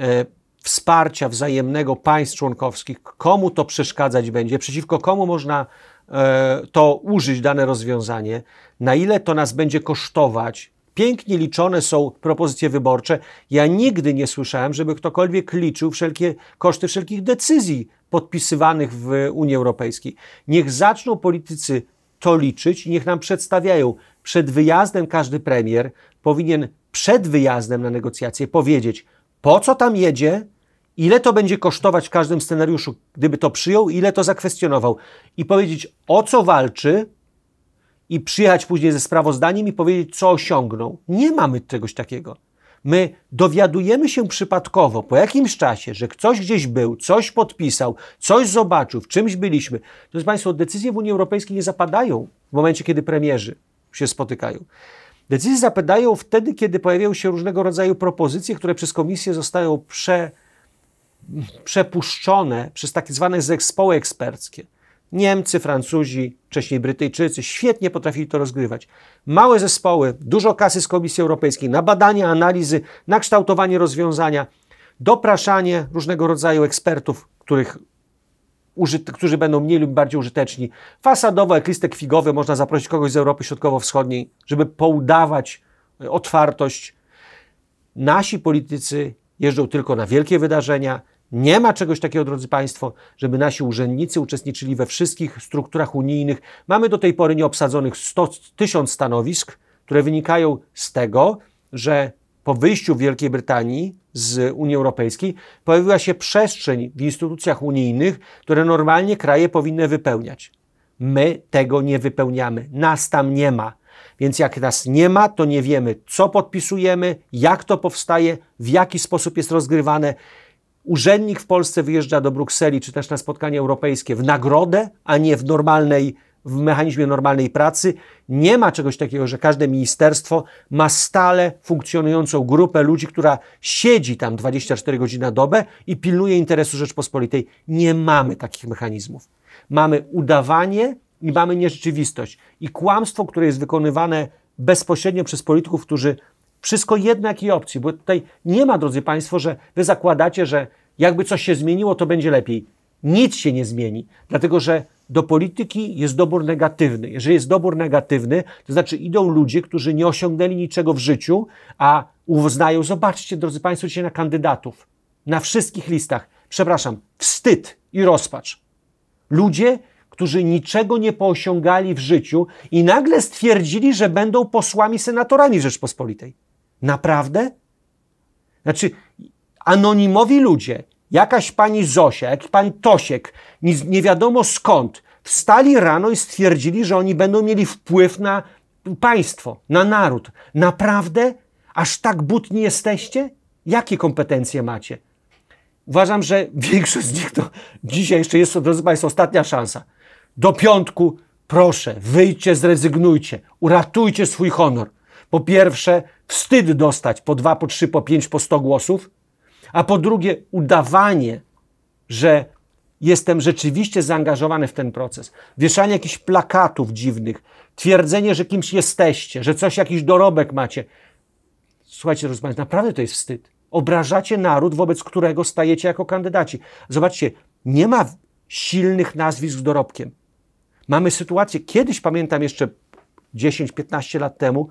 e, wsparcia wzajemnego państw członkowskich, komu to przeszkadzać będzie, przeciwko komu można e, to użyć, dane rozwiązanie, na ile to nas będzie kosztować. Pięknie liczone są propozycje wyborcze. Ja nigdy nie słyszałem, żeby ktokolwiek liczył wszelkie koszty wszelkich decyzji podpisywanych w Unii Europejskiej. Niech zaczną politycy to liczyć i niech nam przedstawiają, przed wyjazdem każdy premier powinien przed wyjazdem na negocjacje powiedzieć, po co tam jedzie, ile to będzie kosztować w każdym scenariuszu, gdyby to przyjął, ile to zakwestionował, i powiedzieć, o co walczy, i przyjechać później ze sprawozdaniem i powiedzieć, co osiągnął. Nie mamy czegoś takiego. My dowiadujemy się przypadkowo po jakimś czasie, że ktoś gdzieś był, coś podpisał, coś zobaczył, w czymś byliśmy. Drodzy Państwo, decyzje w Unii Europejskiej nie zapadają w momencie, kiedy premierzy się spotykają. Decyzje zapadają wtedy, kiedy pojawiają się różnego rodzaju propozycje, które przez komisję zostają prze, przepuszczone przez tak zwane zespoły eksperckie. Niemcy, Francuzi, wcześniej Brytyjczycy świetnie potrafili to rozgrywać. Małe zespoły, dużo kasy z Komisji Europejskiej na badania, analizy, na kształtowanie rozwiązania, dopraszanie różnego rodzaju ekspertów, których którzy będą mniej lub bardziej użyteczni. Fasadowo, jak listek figowy, można zaprosić kogoś z Europy Środkowo-Wschodniej, żeby poudawać e, otwartość. Nasi politycy jeżdżą tylko na wielkie wydarzenia. Nie ma czegoś takiego, drodzy Państwo, żeby nasi urzędnicy uczestniczyli we wszystkich strukturach unijnych. Mamy do tej pory nieobsadzonych 100, 1000 stanowisk, które wynikają z tego, że po wyjściu Wielkiej Brytanii z Unii Europejskiej pojawiła się przestrzeń w instytucjach unijnych, które normalnie kraje powinny wypełniać. My tego nie wypełniamy, nas tam nie ma. Więc jak nas nie ma, to nie wiemy, co podpisujemy, jak to powstaje, w jaki sposób jest rozgrywane. Urzędnik w Polsce wyjeżdża do Brukseli czy też na spotkanie europejskie w nagrodę, a nie w normalnej w mechanizmie normalnej pracy nie ma czegoś takiego, że każde ministerstwo ma stale funkcjonującą grupę ludzi, która siedzi tam 24 godziny na dobę i pilnuje interesu Rzeczpospolitej. Nie mamy takich mechanizmów. Mamy udawanie i mamy nierzeczywistość. I kłamstwo, które jest wykonywane bezpośrednio przez polityków, którzy wszystko jedno i opcji, bo tutaj nie ma, drodzy Państwo, że Wy zakładacie, że jakby coś się zmieniło, to będzie lepiej. Nic się nie zmieni, dlatego że do polityki jest dobór negatywny. Jeżeli jest dobór negatywny, to znaczy idą ludzie, którzy nie osiągnęli niczego w życiu, a uznają, zobaczcie, drodzy Państwo, dzisiaj na kandydatów, na wszystkich listach, przepraszam, wstyd i rozpacz. Ludzie, którzy niczego nie poosiągali w życiu i nagle stwierdzili, że będą posłami, senatorami Rzeczpospolitej. Naprawdę? Znaczy, anonimowi ludzie, jakaś pani Zosia, jakiś pan Tosiek, nie, nie wiadomo skąd, wstali rano i stwierdzili, że oni będą mieli wpływ na państwo, na naród. Naprawdę? Aż tak butni jesteście? Jakie kompetencje macie? Uważam, że większość z nich to dzisiaj jeszcze jest, drodzy Państwo, ostatnia szansa. Do piątku proszę, wyjdźcie, zrezygnujcie, uratujcie swój honor. Po pierwsze, wstyd dostać po dwa, po trzy, po pięć, po sto głosów, a po drugie udawanie, że jestem rzeczywiście zaangażowany w ten proces. Wieszanie jakichś plakatów dziwnych, twierdzenie, że kimś jesteście, że coś, jakiś dorobek macie. Słuchajcie, rozumiecie? naprawdę to jest wstyd. Obrażacie naród, wobec którego stajecie jako kandydaci. Zobaczcie, nie ma silnych nazwisk z dorobkiem. Mamy sytuację, kiedyś pamiętam jeszcze 10-15 lat temu,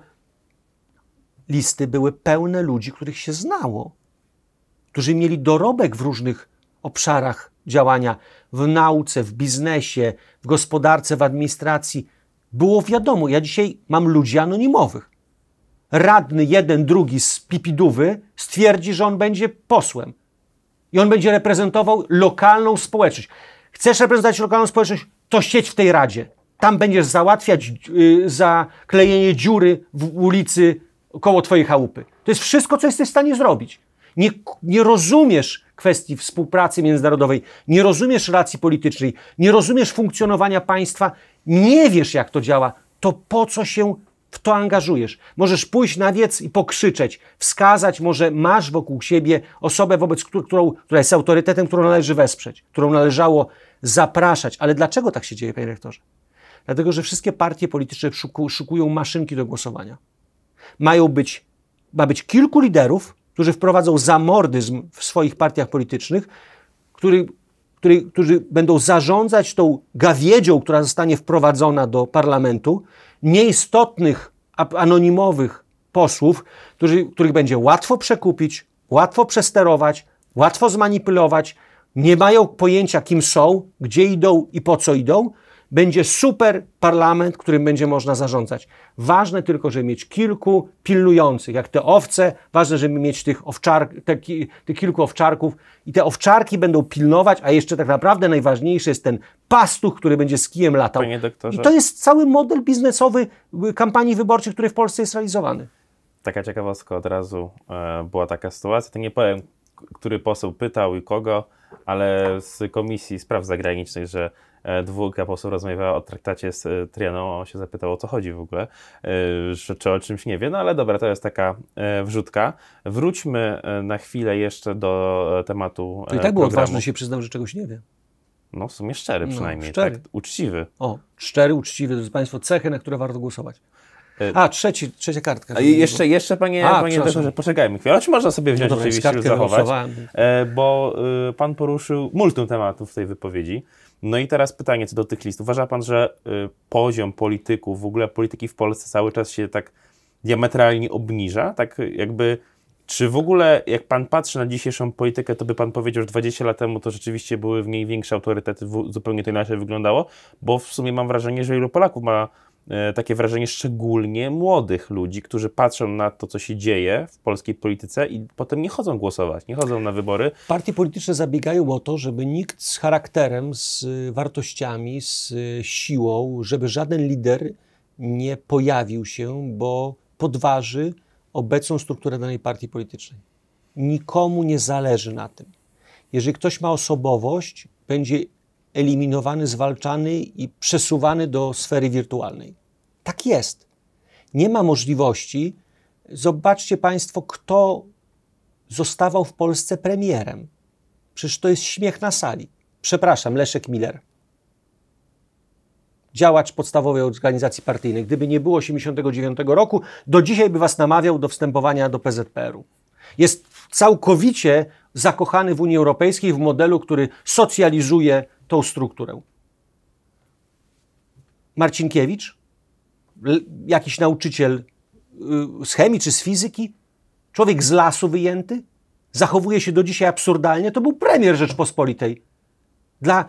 listy były pełne ludzi, których się znało którzy mieli dorobek w różnych obszarach działania w nauce, w biznesie, w gospodarce, w administracji. Było wiadomo, ja dzisiaj mam ludzi anonimowych. Radny jeden, drugi z Pipidówy stwierdzi, że on będzie posłem i on będzie reprezentował lokalną społeczność. Chcesz reprezentować lokalną społeczność, to sieć w tej radzie. Tam będziesz załatwiać yy, zaklejenie dziury w ulicy koło twojej chałupy. To jest wszystko, co jesteś w stanie zrobić nie, nie rozumiesz kwestii współpracy międzynarodowej, nie rozumiesz racji politycznej, nie rozumiesz funkcjonowania państwa, nie wiesz jak to działa, to po co się w to angażujesz. Możesz pójść na wiec i pokrzyczeć, wskazać, może masz wokół siebie osobę, wobec którą, która jest autorytetem, którą należy wesprzeć, którą należało zapraszać. Ale dlaczego tak się dzieje, panie rektorze? Dlatego, że wszystkie partie polityczne szukują maszynki do głosowania. Mają być, ma być kilku liderów, którzy wprowadzą zamordyzm w swoich partiach politycznych, który, który, którzy będą zarządzać tą gawiedzią, która zostanie wprowadzona do parlamentu, nieistotnych, anonimowych posłów, którzy, których będzie łatwo przekupić, łatwo przesterować, łatwo zmanipulować, nie mają pojęcia, kim są, gdzie idą i po co idą będzie super parlament, którym będzie można zarządzać. Ważne tylko, żeby mieć kilku pilnujących, jak te owce, ważne, żeby mieć tych, owczar, te, te kilku owczarków i te owczarki będą pilnować, a jeszcze tak naprawdę najważniejszy jest ten pastuch, który będzie z kijem latał. I to jest cały model biznesowy y, kampanii wyborczej, który w Polsce jest realizowany. Taka ciekawostka od razu e, była taka sytuacja, to nie powiem, który poseł pytał i kogo, ale z Komisji Spraw Zagranicznych, że E, dwóch posłów rozmawiała o traktacie z e, Trianą, a on się zapytał o co chodzi w ogóle, e, że, czy o czymś nie wie, no ale dobra, to jest taka wrzutka. Wróćmy na chwilę jeszcze do tematu To i tak było ważne, że się przyznam, że czegoś nie wie. No w sumie szczery no, przynajmniej, no, szczery. tak, uczciwy. O, szczery, uczciwy, drodzy Państwo, cechy, na które warto głosować. A, trzeci, trzecia kartka. A jeszcze, jeszcze panie, A, panie doktorze, poczekajmy chwilę. Choć można sobie wziąć no dobra, zachować, bo y, pan poruszył multum tematów w tej wypowiedzi. No i teraz pytanie co do tych list. Uważa pan, że y, poziom polityków, w ogóle polityki w Polsce cały czas się tak diametralnie obniża? Tak y, jakby, czy w ogóle jak pan patrzy na dzisiejszą politykę, to by pan powiedział, że 20 lat temu to rzeczywiście były w niej większe autorytety, zupełnie to inaczej wyglądało? Bo w sumie mam wrażenie, że ilu Polaków ma E, takie wrażenie szczególnie młodych ludzi, którzy patrzą na to, co się dzieje w polskiej polityce i potem nie chodzą głosować, nie chodzą na wybory. Partie polityczne zabiegają o to, żeby nikt z charakterem, z e, wartościami, z e, siłą, żeby żaden lider nie pojawił się, bo podważy obecną strukturę danej partii politycznej. Nikomu nie zależy na tym. Jeżeli ktoś ma osobowość, będzie eliminowany, zwalczany i przesuwany do sfery wirtualnej. Tak jest. Nie ma możliwości. Zobaczcie Państwo, kto zostawał w Polsce premierem. Przecież to jest śmiech na sali. Przepraszam, Leszek Miller. Działacz podstawowej organizacji partyjnej. Gdyby nie było 1989 roku, do dzisiaj by was namawiał do wstępowania do PZPR-u. Jest całkowicie zakochany w Unii Europejskiej, w modelu, który socjalizuje tą strukturę? Marcinkiewicz? Jakiś nauczyciel y, z chemii czy z fizyki? Człowiek z lasu wyjęty? Zachowuje się do dzisiaj absurdalnie? To był premier Rzeczpospolitej. Dla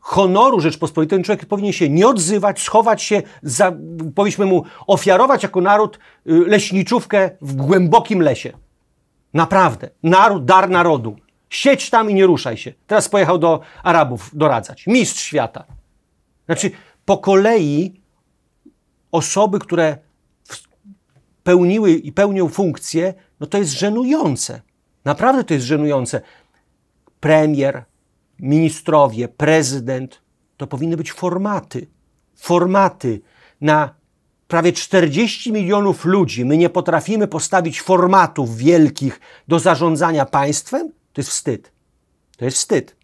honoru Rzeczpospolitej ten człowiek powinien się nie odzywać, schować się, za, powiedzmy mu, ofiarować jako naród y, leśniczówkę w głębokim lesie. Naprawdę. Naród, dar narodu. Siedź tam i nie ruszaj się. Teraz pojechał do Arabów doradzać. Mistrz świata. Znaczy, po kolei osoby, które pełniły i pełnią funkcję, no to jest żenujące. Naprawdę to jest żenujące. Premier, ministrowie, prezydent to powinny być formaty. Formaty na prawie 40 milionów ludzi. My nie potrafimy postawić formatów wielkich do zarządzania państwem? To jest wstyd. To jest wstyd.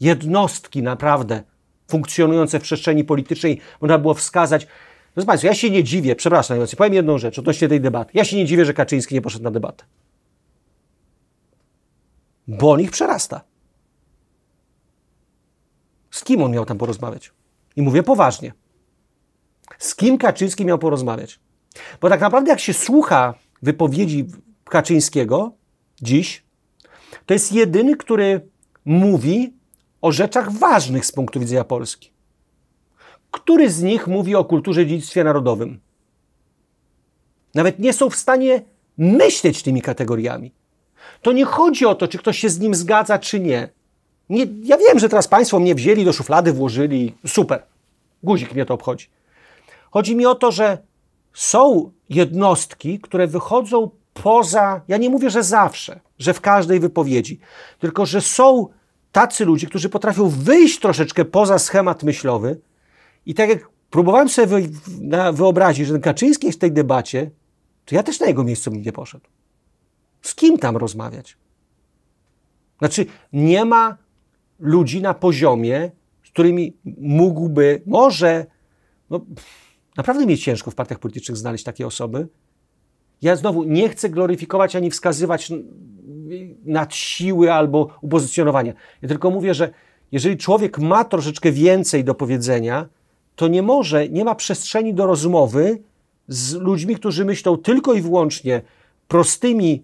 Jednostki naprawdę funkcjonujące w przestrzeni politycznej można było wskazać. Proszę Państwa, ja się nie dziwię, przepraszam, powiem jedną rzecz odnośnie tej debaty. Ja się nie dziwię, że Kaczyński nie poszedł na debatę. Bo on ich przerasta. Z kim on miał tam porozmawiać? I mówię poważnie. Z kim Kaczyński miał porozmawiać? Bo tak naprawdę, jak się słucha wypowiedzi Kaczyńskiego dziś, to jest jedyny, który mówi o rzeczach ważnych z punktu widzenia Polski. Który z nich mówi o kulturze dziedzictwie narodowym? Nawet nie są w stanie myśleć tymi kategoriami. To nie chodzi o to, czy ktoś się z nim zgadza, czy nie. nie ja wiem, że teraz Państwo mnie wzięli do szuflady, włożyli. Super. Guzik mnie to obchodzi. Chodzi mi o to, że są jednostki, które wychodzą poza, ja nie mówię, że zawsze, że w każdej wypowiedzi, tylko że są tacy ludzie, którzy potrafią wyjść troszeczkę poza schemat myślowy i tak jak próbowałem sobie wyobrazić, że ten Kaczyński jest w tej debacie, to ja też na jego miejscu bym nie poszedł. Z kim tam rozmawiać? Znaczy, nie ma ludzi na poziomie, z którymi mógłby, może, no, naprawdę mi ciężko w partiach politycznych znaleźć takie osoby, ja znowu nie chcę gloryfikować ani wskazywać nad siły albo upozycjonowania. Ja tylko mówię, że jeżeli człowiek ma troszeczkę więcej do powiedzenia, to nie może, nie ma przestrzeni do rozmowy z ludźmi, którzy myślą tylko i wyłącznie prostymi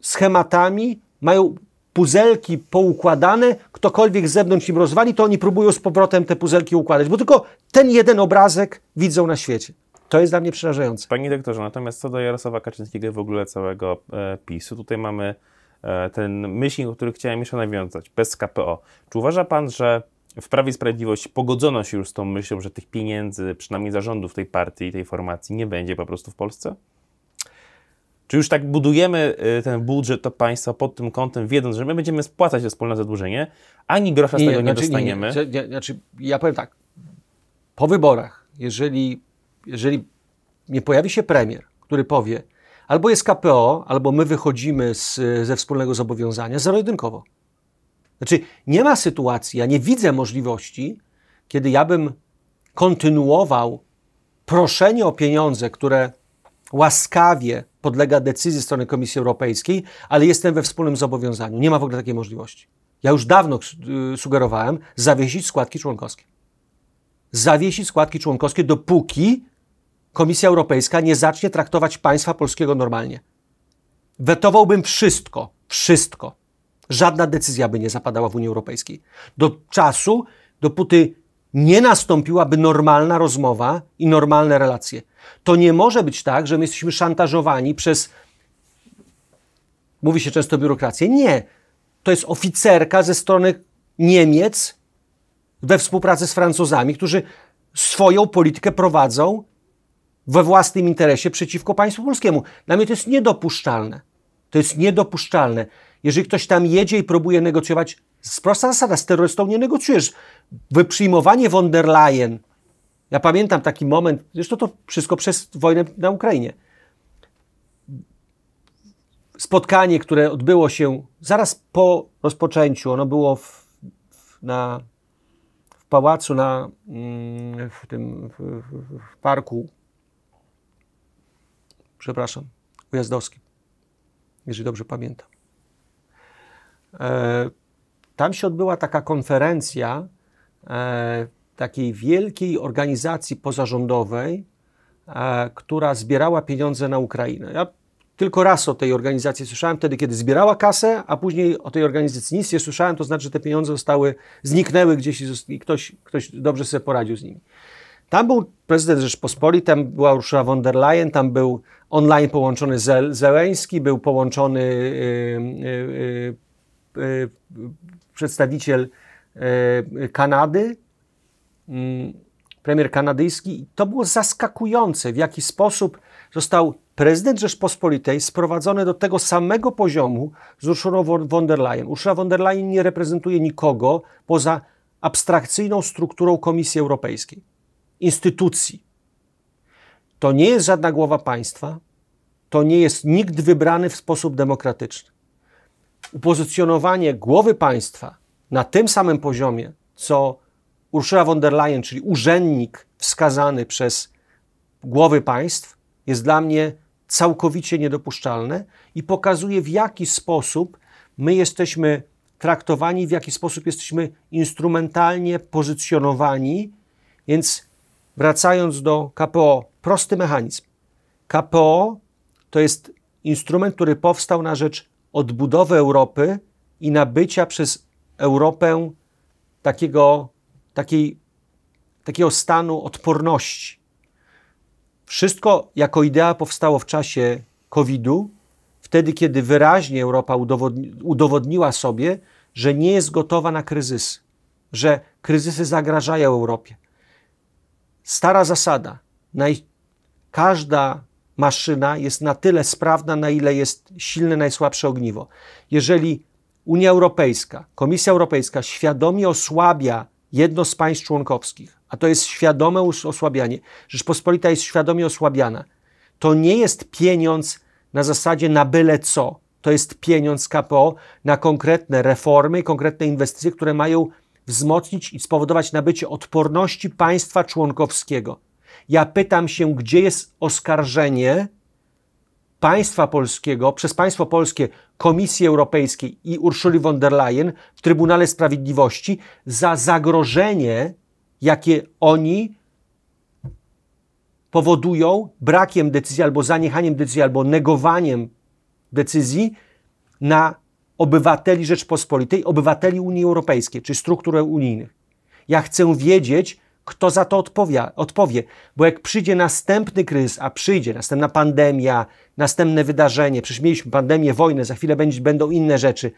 schematami, mają puzelki poukładane, ktokolwiek z zewnątrz im rozwali, to oni próbują z powrotem te puzelki układać, bo tylko ten jeden obrazek widzą na świecie. To jest dla mnie przerażające. Panie doktorze, natomiast co do Jarosława Kaczyńskiego i w ogóle całego e, PiSu, tutaj mamy e, ten myślnik, o który chciałem jeszcze nawiązać, bez KPO. Czy uważa Pan, że w Prawie i Sprawiedliwość pogodzono się już z tą myślą, że tych pieniędzy, przynajmniej zarządów tej partii, tej formacji, nie będzie po prostu w Polsce? Czy już tak budujemy e, ten budżet to państwo pod tym kątem, wiedząc, że my będziemy spłacać wspólne zadłużenie, ani grosza z tego nie, znaczy, nie, nie znaczy, dostaniemy? Nie, nie, znaczy, ja powiem tak. Po wyborach, jeżeli jeżeli nie pojawi się premier, który powie, albo jest KPO, albo my wychodzimy z, ze wspólnego zobowiązania zero-jedynkowo. Znaczy, nie ma sytuacji, ja nie widzę możliwości, kiedy ja bym kontynuował proszenie o pieniądze, które łaskawie podlega decyzji strony Komisji Europejskiej, ale jestem we wspólnym zobowiązaniu. Nie ma w ogóle takiej możliwości. Ja już dawno y, sugerowałem zawiesić składki członkowskie. Zawiesić składki członkowskie, dopóki Komisja Europejska nie zacznie traktować państwa polskiego normalnie. Wetowałbym wszystko, wszystko. Żadna decyzja by nie zapadała w Unii Europejskiej. Do czasu, dopóty nie nastąpiłaby normalna rozmowa i normalne relacje. To nie może być tak, że my jesteśmy szantażowani przez, mówi się często, biurokrację. Nie. To jest oficerka ze strony Niemiec we współpracy z Francuzami, którzy swoją politykę prowadzą we własnym interesie przeciwko państwu polskiemu. Dla mnie to jest niedopuszczalne. To jest niedopuszczalne. Jeżeli ktoś tam jedzie i próbuje negocjować, prosta zasada, z terrorystą nie negocjujesz. Wyprzyjmowanie von der Leyen, ja pamiętam taki moment, zresztą to wszystko przez wojnę na Ukrainie. Spotkanie, które odbyło się zaraz po rozpoczęciu, ono było w, w na, w pałacu, na, mm, w tym w, w parku przepraszam, ujazdowskim, jeżeli dobrze pamiętam. E, tam się odbyła taka konferencja e, takiej wielkiej organizacji pozarządowej, e, która zbierała pieniądze na Ukrainę. Ja tylko raz o tej organizacji słyszałem, wtedy kiedy zbierała kasę, a później o tej organizacji nic nie słyszałem, to znaczy, że te pieniądze zostały, zniknęły gdzieś i ktoś, ktoś dobrze sobie poradził z nimi. Tam był prezydent Rzeczpospolitej, tam była Ursula von der Leyen, tam był online połączony Zel Zeleński, był połączony yy, yy, yy, przedstawiciel y, Kanady, mm, premier kanadyjski. To było zaskakujące, w jaki sposób został prezydent Rzeczpospolitej sprowadzony do tego samego poziomu z Urszulą von der Leyen. Ursula von der Leyen nie reprezentuje nikogo poza abstrakcyjną strukturą Komisji Europejskiej instytucji. To nie jest żadna głowa państwa, to nie jest nikt wybrany w sposób demokratyczny. Upozycjonowanie głowy państwa na tym samym poziomie, co Ursula von der Leyen, czyli urzędnik wskazany przez głowy państw, jest dla mnie całkowicie niedopuszczalne i pokazuje, w jaki sposób my jesteśmy traktowani, w jaki sposób jesteśmy instrumentalnie pozycjonowani. Więc Wracając do KPO, prosty mechanizm. KPO to jest instrument, który powstał na rzecz odbudowy Europy i nabycia przez Europę takiego, takiej, takiego stanu odporności. Wszystko jako idea powstało w czasie COVID-u, wtedy kiedy wyraźnie Europa udowodni, udowodniła sobie, że nie jest gotowa na kryzysy, że kryzysy zagrażają Europie, Stara zasada. Naj... Każda maszyna jest na tyle sprawna, na ile jest silne najsłabsze ogniwo. Jeżeli Unia Europejska, Komisja Europejska świadomie osłabia jedno z państw członkowskich, a to jest świadome osłabianie, Rzeczpospolita jest świadomie osłabiana, to nie jest pieniądz na zasadzie na byle co. To jest pieniądz KPO na konkretne reformy, konkretne inwestycje, które mają wzmocnić i spowodować nabycie odporności państwa członkowskiego. Ja pytam się, gdzie jest oskarżenie państwa polskiego, przez państwo polskie, Komisji Europejskiej i Urszuli von der Leyen w Trybunale Sprawiedliwości za zagrożenie, jakie oni powodują brakiem decyzji albo zaniechaniem decyzji, albo negowaniem decyzji na obywateli Rzeczpospolitej, obywateli Unii Europejskiej czy strukturę unijnych. Ja chcę wiedzieć, kto za to odpowie, odpowie, bo jak przyjdzie następny kryzys, a przyjdzie następna pandemia, następne wydarzenie, przecież mieliśmy pandemię, wojnę, za chwilę będzie, będą inne rzeczy.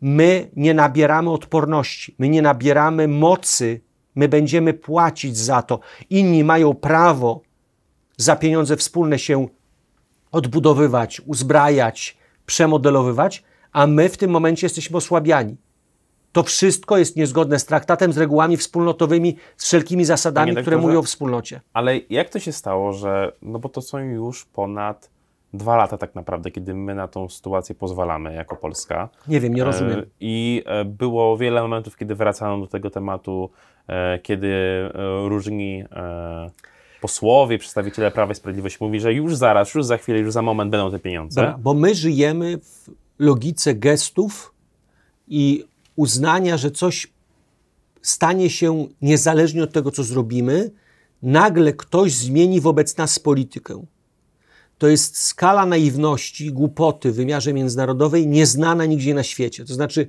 My nie nabieramy odporności, my nie nabieramy mocy, my będziemy płacić za to. Inni mają prawo za pieniądze wspólne się odbudowywać, uzbrajać, przemodelowywać, a my w tym momencie jesteśmy osłabiani. To wszystko jest niezgodne z traktatem, z regułami wspólnotowymi, z wszelkimi zasadami, które mówią o wspólnocie. Ale jak to się stało, że, no bo to są już ponad dwa lata tak naprawdę, kiedy my na tą sytuację pozwalamy jako Polska. Nie wiem, nie e, rozumiem. I e, było wiele momentów, kiedy wracano do tego tematu, e, kiedy różni posłowie, przedstawiciele Prawa i Sprawiedliwości mówi, że już zaraz, już za chwilę, już za moment będą te pieniądze. Dobra, bo my żyjemy w logice gestów i uznania, że coś stanie się niezależnie od tego, co zrobimy, nagle ktoś zmieni wobec nas politykę. To jest skala naiwności, głupoty w wymiarze międzynarodowej nieznana nigdzie na świecie. To znaczy,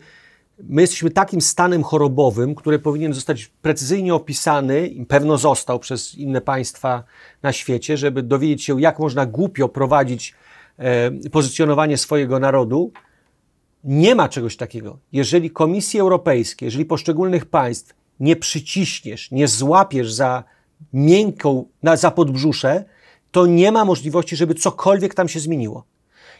my jesteśmy takim stanem chorobowym, który powinien zostać precyzyjnie opisany, pewno został przez inne państwa na świecie, żeby dowiedzieć się, jak można głupio prowadzić E, pozycjonowanie swojego narodu. Nie ma czegoś takiego. Jeżeli Komisji Europejskiej, jeżeli poszczególnych państw nie przyciśniesz, nie złapiesz za miękką, na, za podbrzusze, to nie ma możliwości, żeby cokolwiek tam się zmieniło.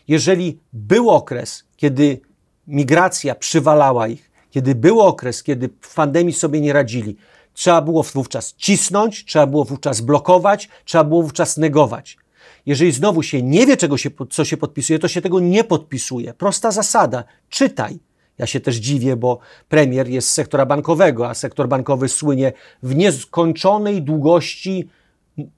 Jeżeli był okres, kiedy migracja przywalała ich, kiedy był okres, kiedy w pandemii sobie nie radzili, trzeba było wówczas cisnąć, trzeba było wówczas blokować, trzeba było wówczas negować. Jeżeli znowu się nie wie, czego się, co się podpisuje, to się tego nie podpisuje. Prosta zasada. Czytaj. Ja się też dziwię, bo premier jest z sektora bankowego, a sektor bankowy słynie w nieskończonej długości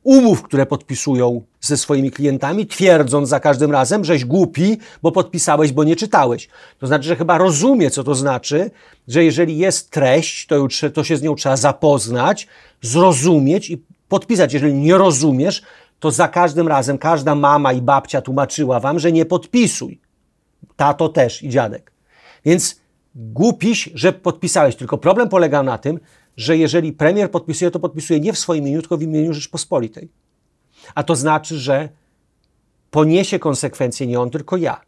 umów, które podpisują ze swoimi klientami, twierdząc za każdym razem, żeś głupi, bo podpisałeś, bo nie czytałeś. To znaczy, że chyba rozumie, co to znaczy, że jeżeli jest treść, to, już, to się z nią trzeba zapoznać, zrozumieć i podpisać. Jeżeli nie rozumiesz, to za każdym razem każda mama i babcia tłumaczyła wam, że nie podpisuj. Tato też i dziadek. Więc głupiś, że podpisałeś. Tylko problem polegał na tym, że jeżeli premier podpisuje, to podpisuje nie w swoim imieniu, tylko w imieniu Rzeczpospolitej. A to znaczy, że poniesie konsekwencje nie on, tylko ja,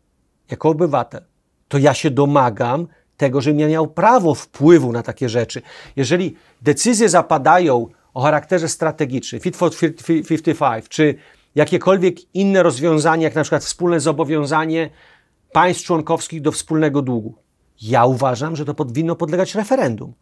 jako obywatel. To ja się domagam tego, żebym ja miał prawo wpływu na takie rzeczy. Jeżeli decyzje zapadają o charakterze strategicznym, Fit for 55, czy jakiekolwiek inne rozwiązanie, jak na przykład wspólne zobowiązanie państw członkowskich do wspólnego długu. Ja uważam, że to powinno podlegać referendum.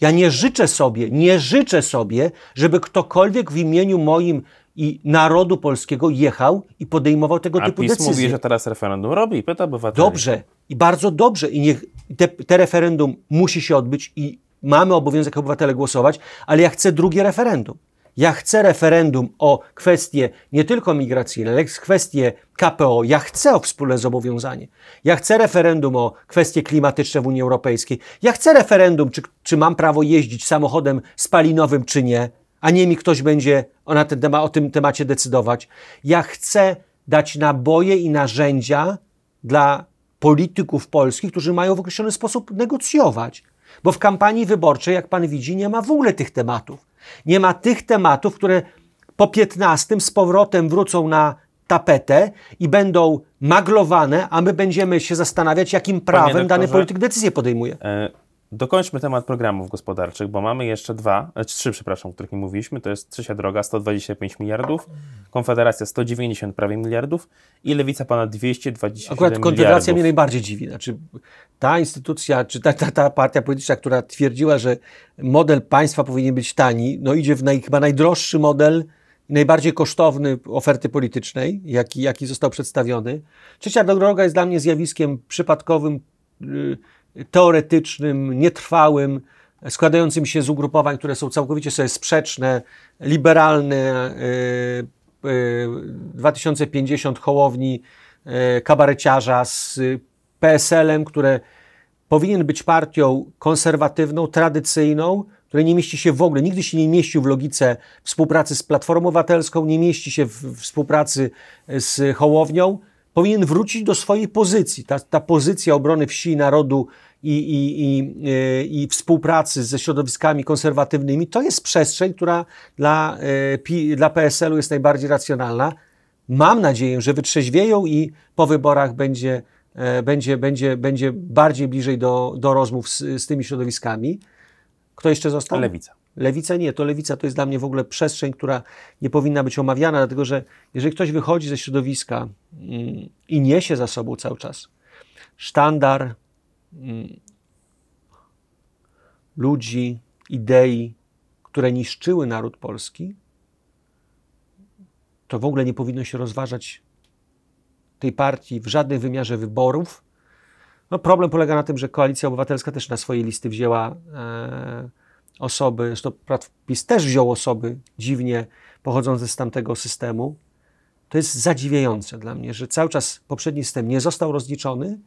Ja nie życzę sobie, nie życzę sobie, żeby ktokolwiek w imieniu moim i narodu polskiego jechał i podejmował tego A typu PiS decyzje. mówi, że teraz referendum robi i pyta obywateli. Dobrze i bardzo dobrze i niech te, te referendum musi się odbyć i mamy obowiązek obywatele głosować, ale ja chcę drugie referendum. Ja chcę referendum o kwestie nie tylko migracyjne, ale kwestie KPO. Ja chcę o wspólne zobowiązanie. Ja chcę referendum o kwestie klimatyczne w Unii Europejskiej. Ja chcę referendum, czy, czy mam prawo jeździć samochodem spalinowym, czy nie, a nie mi ktoś będzie na ten temat, o tym temacie decydować. Ja chcę dać naboje i narzędzia dla polityków polskich, którzy mają w określony sposób negocjować. Bo w kampanii wyborczej, jak pan widzi, nie ma w ogóle tych tematów. Nie ma tych tematów, które po 15 z powrotem wrócą na tapetę i będą maglowane, a my będziemy się zastanawiać, jakim prawem dany polityk decyzję podejmuje. E Dokończmy temat programów gospodarczych, bo mamy jeszcze dwa, e, trzy, przepraszam, o których nie mówiliśmy. To jest trzecia droga 125 miliardów, Konfederacja 190 prawie miliardów i Lewica ponad 220 Akurat Konfederacja miliardów. mnie najbardziej dziwi. Znaczy, ta instytucja, czy ta, ta, ta partia polityczna, która twierdziła, że model państwa powinien być tani, no idzie w naj, chyba najdroższy model najbardziej kosztowny oferty politycznej, jaki, jaki został przedstawiony. Trzecia droga jest dla mnie zjawiskiem przypadkowym, y, teoretycznym, nietrwałym, składającym się z ugrupowań, które są całkowicie sobie sprzeczne, liberalne, 2050 e, e, hołowni e, kabareciarza z PSL-em, które powinien być partią konserwatywną, tradycyjną, które nie mieści się w ogóle, nigdy się nie mieścił w logice współpracy z Platformą Obywatelską, nie mieści się w współpracy z Hołownią powinien wrócić do swojej pozycji. Ta, ta pozycja obrony wsi i narodu i, i, i, e, i, współpracy ze środowiskami konserwatywnymi to jest przestrzeń, która dla, e, dla PSL-u jest najbardziej racjonalna. Mam nadzieję, że wytrzeźwieją i po wyborach będzie, e, będzie, będzie, będzie bardziej bliżej do, do rozmów z, z tymi środowiskami. Kto jeszcze został? Lewica. Lewica nie, to lewica to jest dla mnie w ogóle przestrzeń, która nie powinna być omawiana, dlatego że jeżeli ktoś wychodzi ze środowiska mm, i niesie za sobą cały czas sztandar mm, ludzi, idei, które niszczyły naród polski, to w ogóle nie powinno się rozważać tej partii w żadnym wymiarze wyborów. No problem polega na tym, że Koalicja Obywatelska też na swoje listy wzięła. E, osoby, zresztą PiS też wziął osoby dziwnie pochodzące z tamtego systemu, to jest zadziwiające dla mnie, że cały czas poprzedni system nie został rozliczony,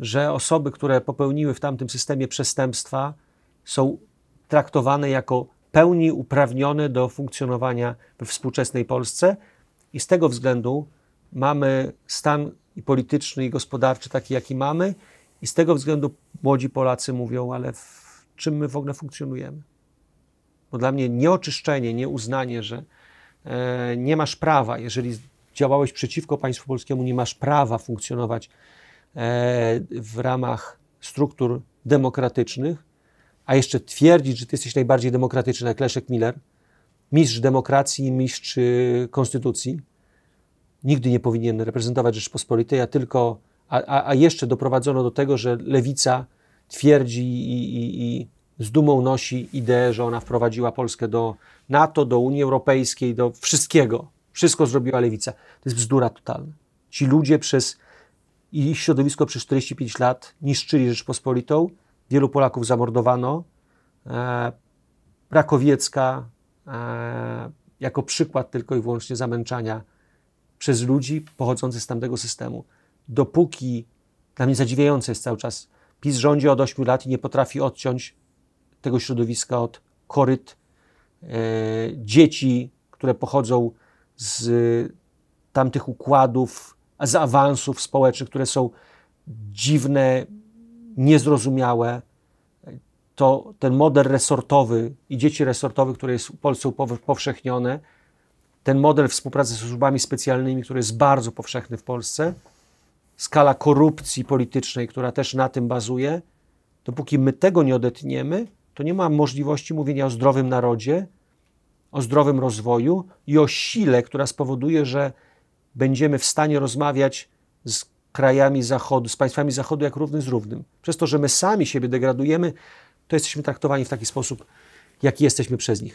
że osoby, które popełniły w tamtym systemie przestępstwa, są traktowane jako pełni uprawnione do funkcjonowania we współczesnej Polsce i z tego względu mamy stan i polityczny, i gospodarczy taki, jaki mamy i z tego względu młodzi Polacy mówią, ale w czym my w ogóle funkcjonujemy. Bo dla mnie nieoczyszczenie, nieuznanie, że e, nie masz prawa, jeżeli działałeś przeciwko państwu polskiemu, nie masz prawa funkcjonować e, w ramach struktur demokratycznych, a jeszcze twierdzić, że ty jesteś najbardziej demokratyczny, jak Leszek Miller, mistrz demokracji, mistrz y, konstytucji, nigdy nie powinien reprezentować Rzeczpospolitej, a tylko, a, a jeszcze doprowadzono do tego, że lewica twierdzi i, i, i z dumą nosi ideę, że ona wprowadziła Polskę do NATO, do Unii Europejskiej, do wszystkiego. Wszystko zrobiła lewica. To jest bzdura totalna. Ci ludzie przez i ich środowisko przez 45 lat niszczyli Rzeczpospolitą. Wielu Polaków zamordowano. E, Rakowiecka e, jako przykład tylko i wyłącznie zamęczania przez ludzi pochodzących z tamtego systemu. Dopóki, dla mnie zadziwiające jest cały czas, PiS rządzi od 8 lat i nie potrafi odciąć tego środowiska od koryt e, dzieci, które pochodzą z tamtych układów, z awansów społecznych, które są dziwne, niezrozumiałe. To ten model resortowy i dzieci resortowe, które jest w Polsce upowszechnione, ten model współpracy z służbami specjalnymi, który jest bardzo powszechny w Polsce, skala korupcji politycznej, która też na tym bazuje, dopóki my tego nie odetniemy, to nie ma możliwości mówienia o zdrowym narodzie, o zdrowym rozwoju i o sile, która spowoduje, że będziemy w stanie rozmawiać z krajami Zachodu, z państwami Zachodu jak równy z równym. Przez to, że my sami siebie degradujemy, to jesteśmy traktowani w taki sposób, jaki jesteśmy przez nich.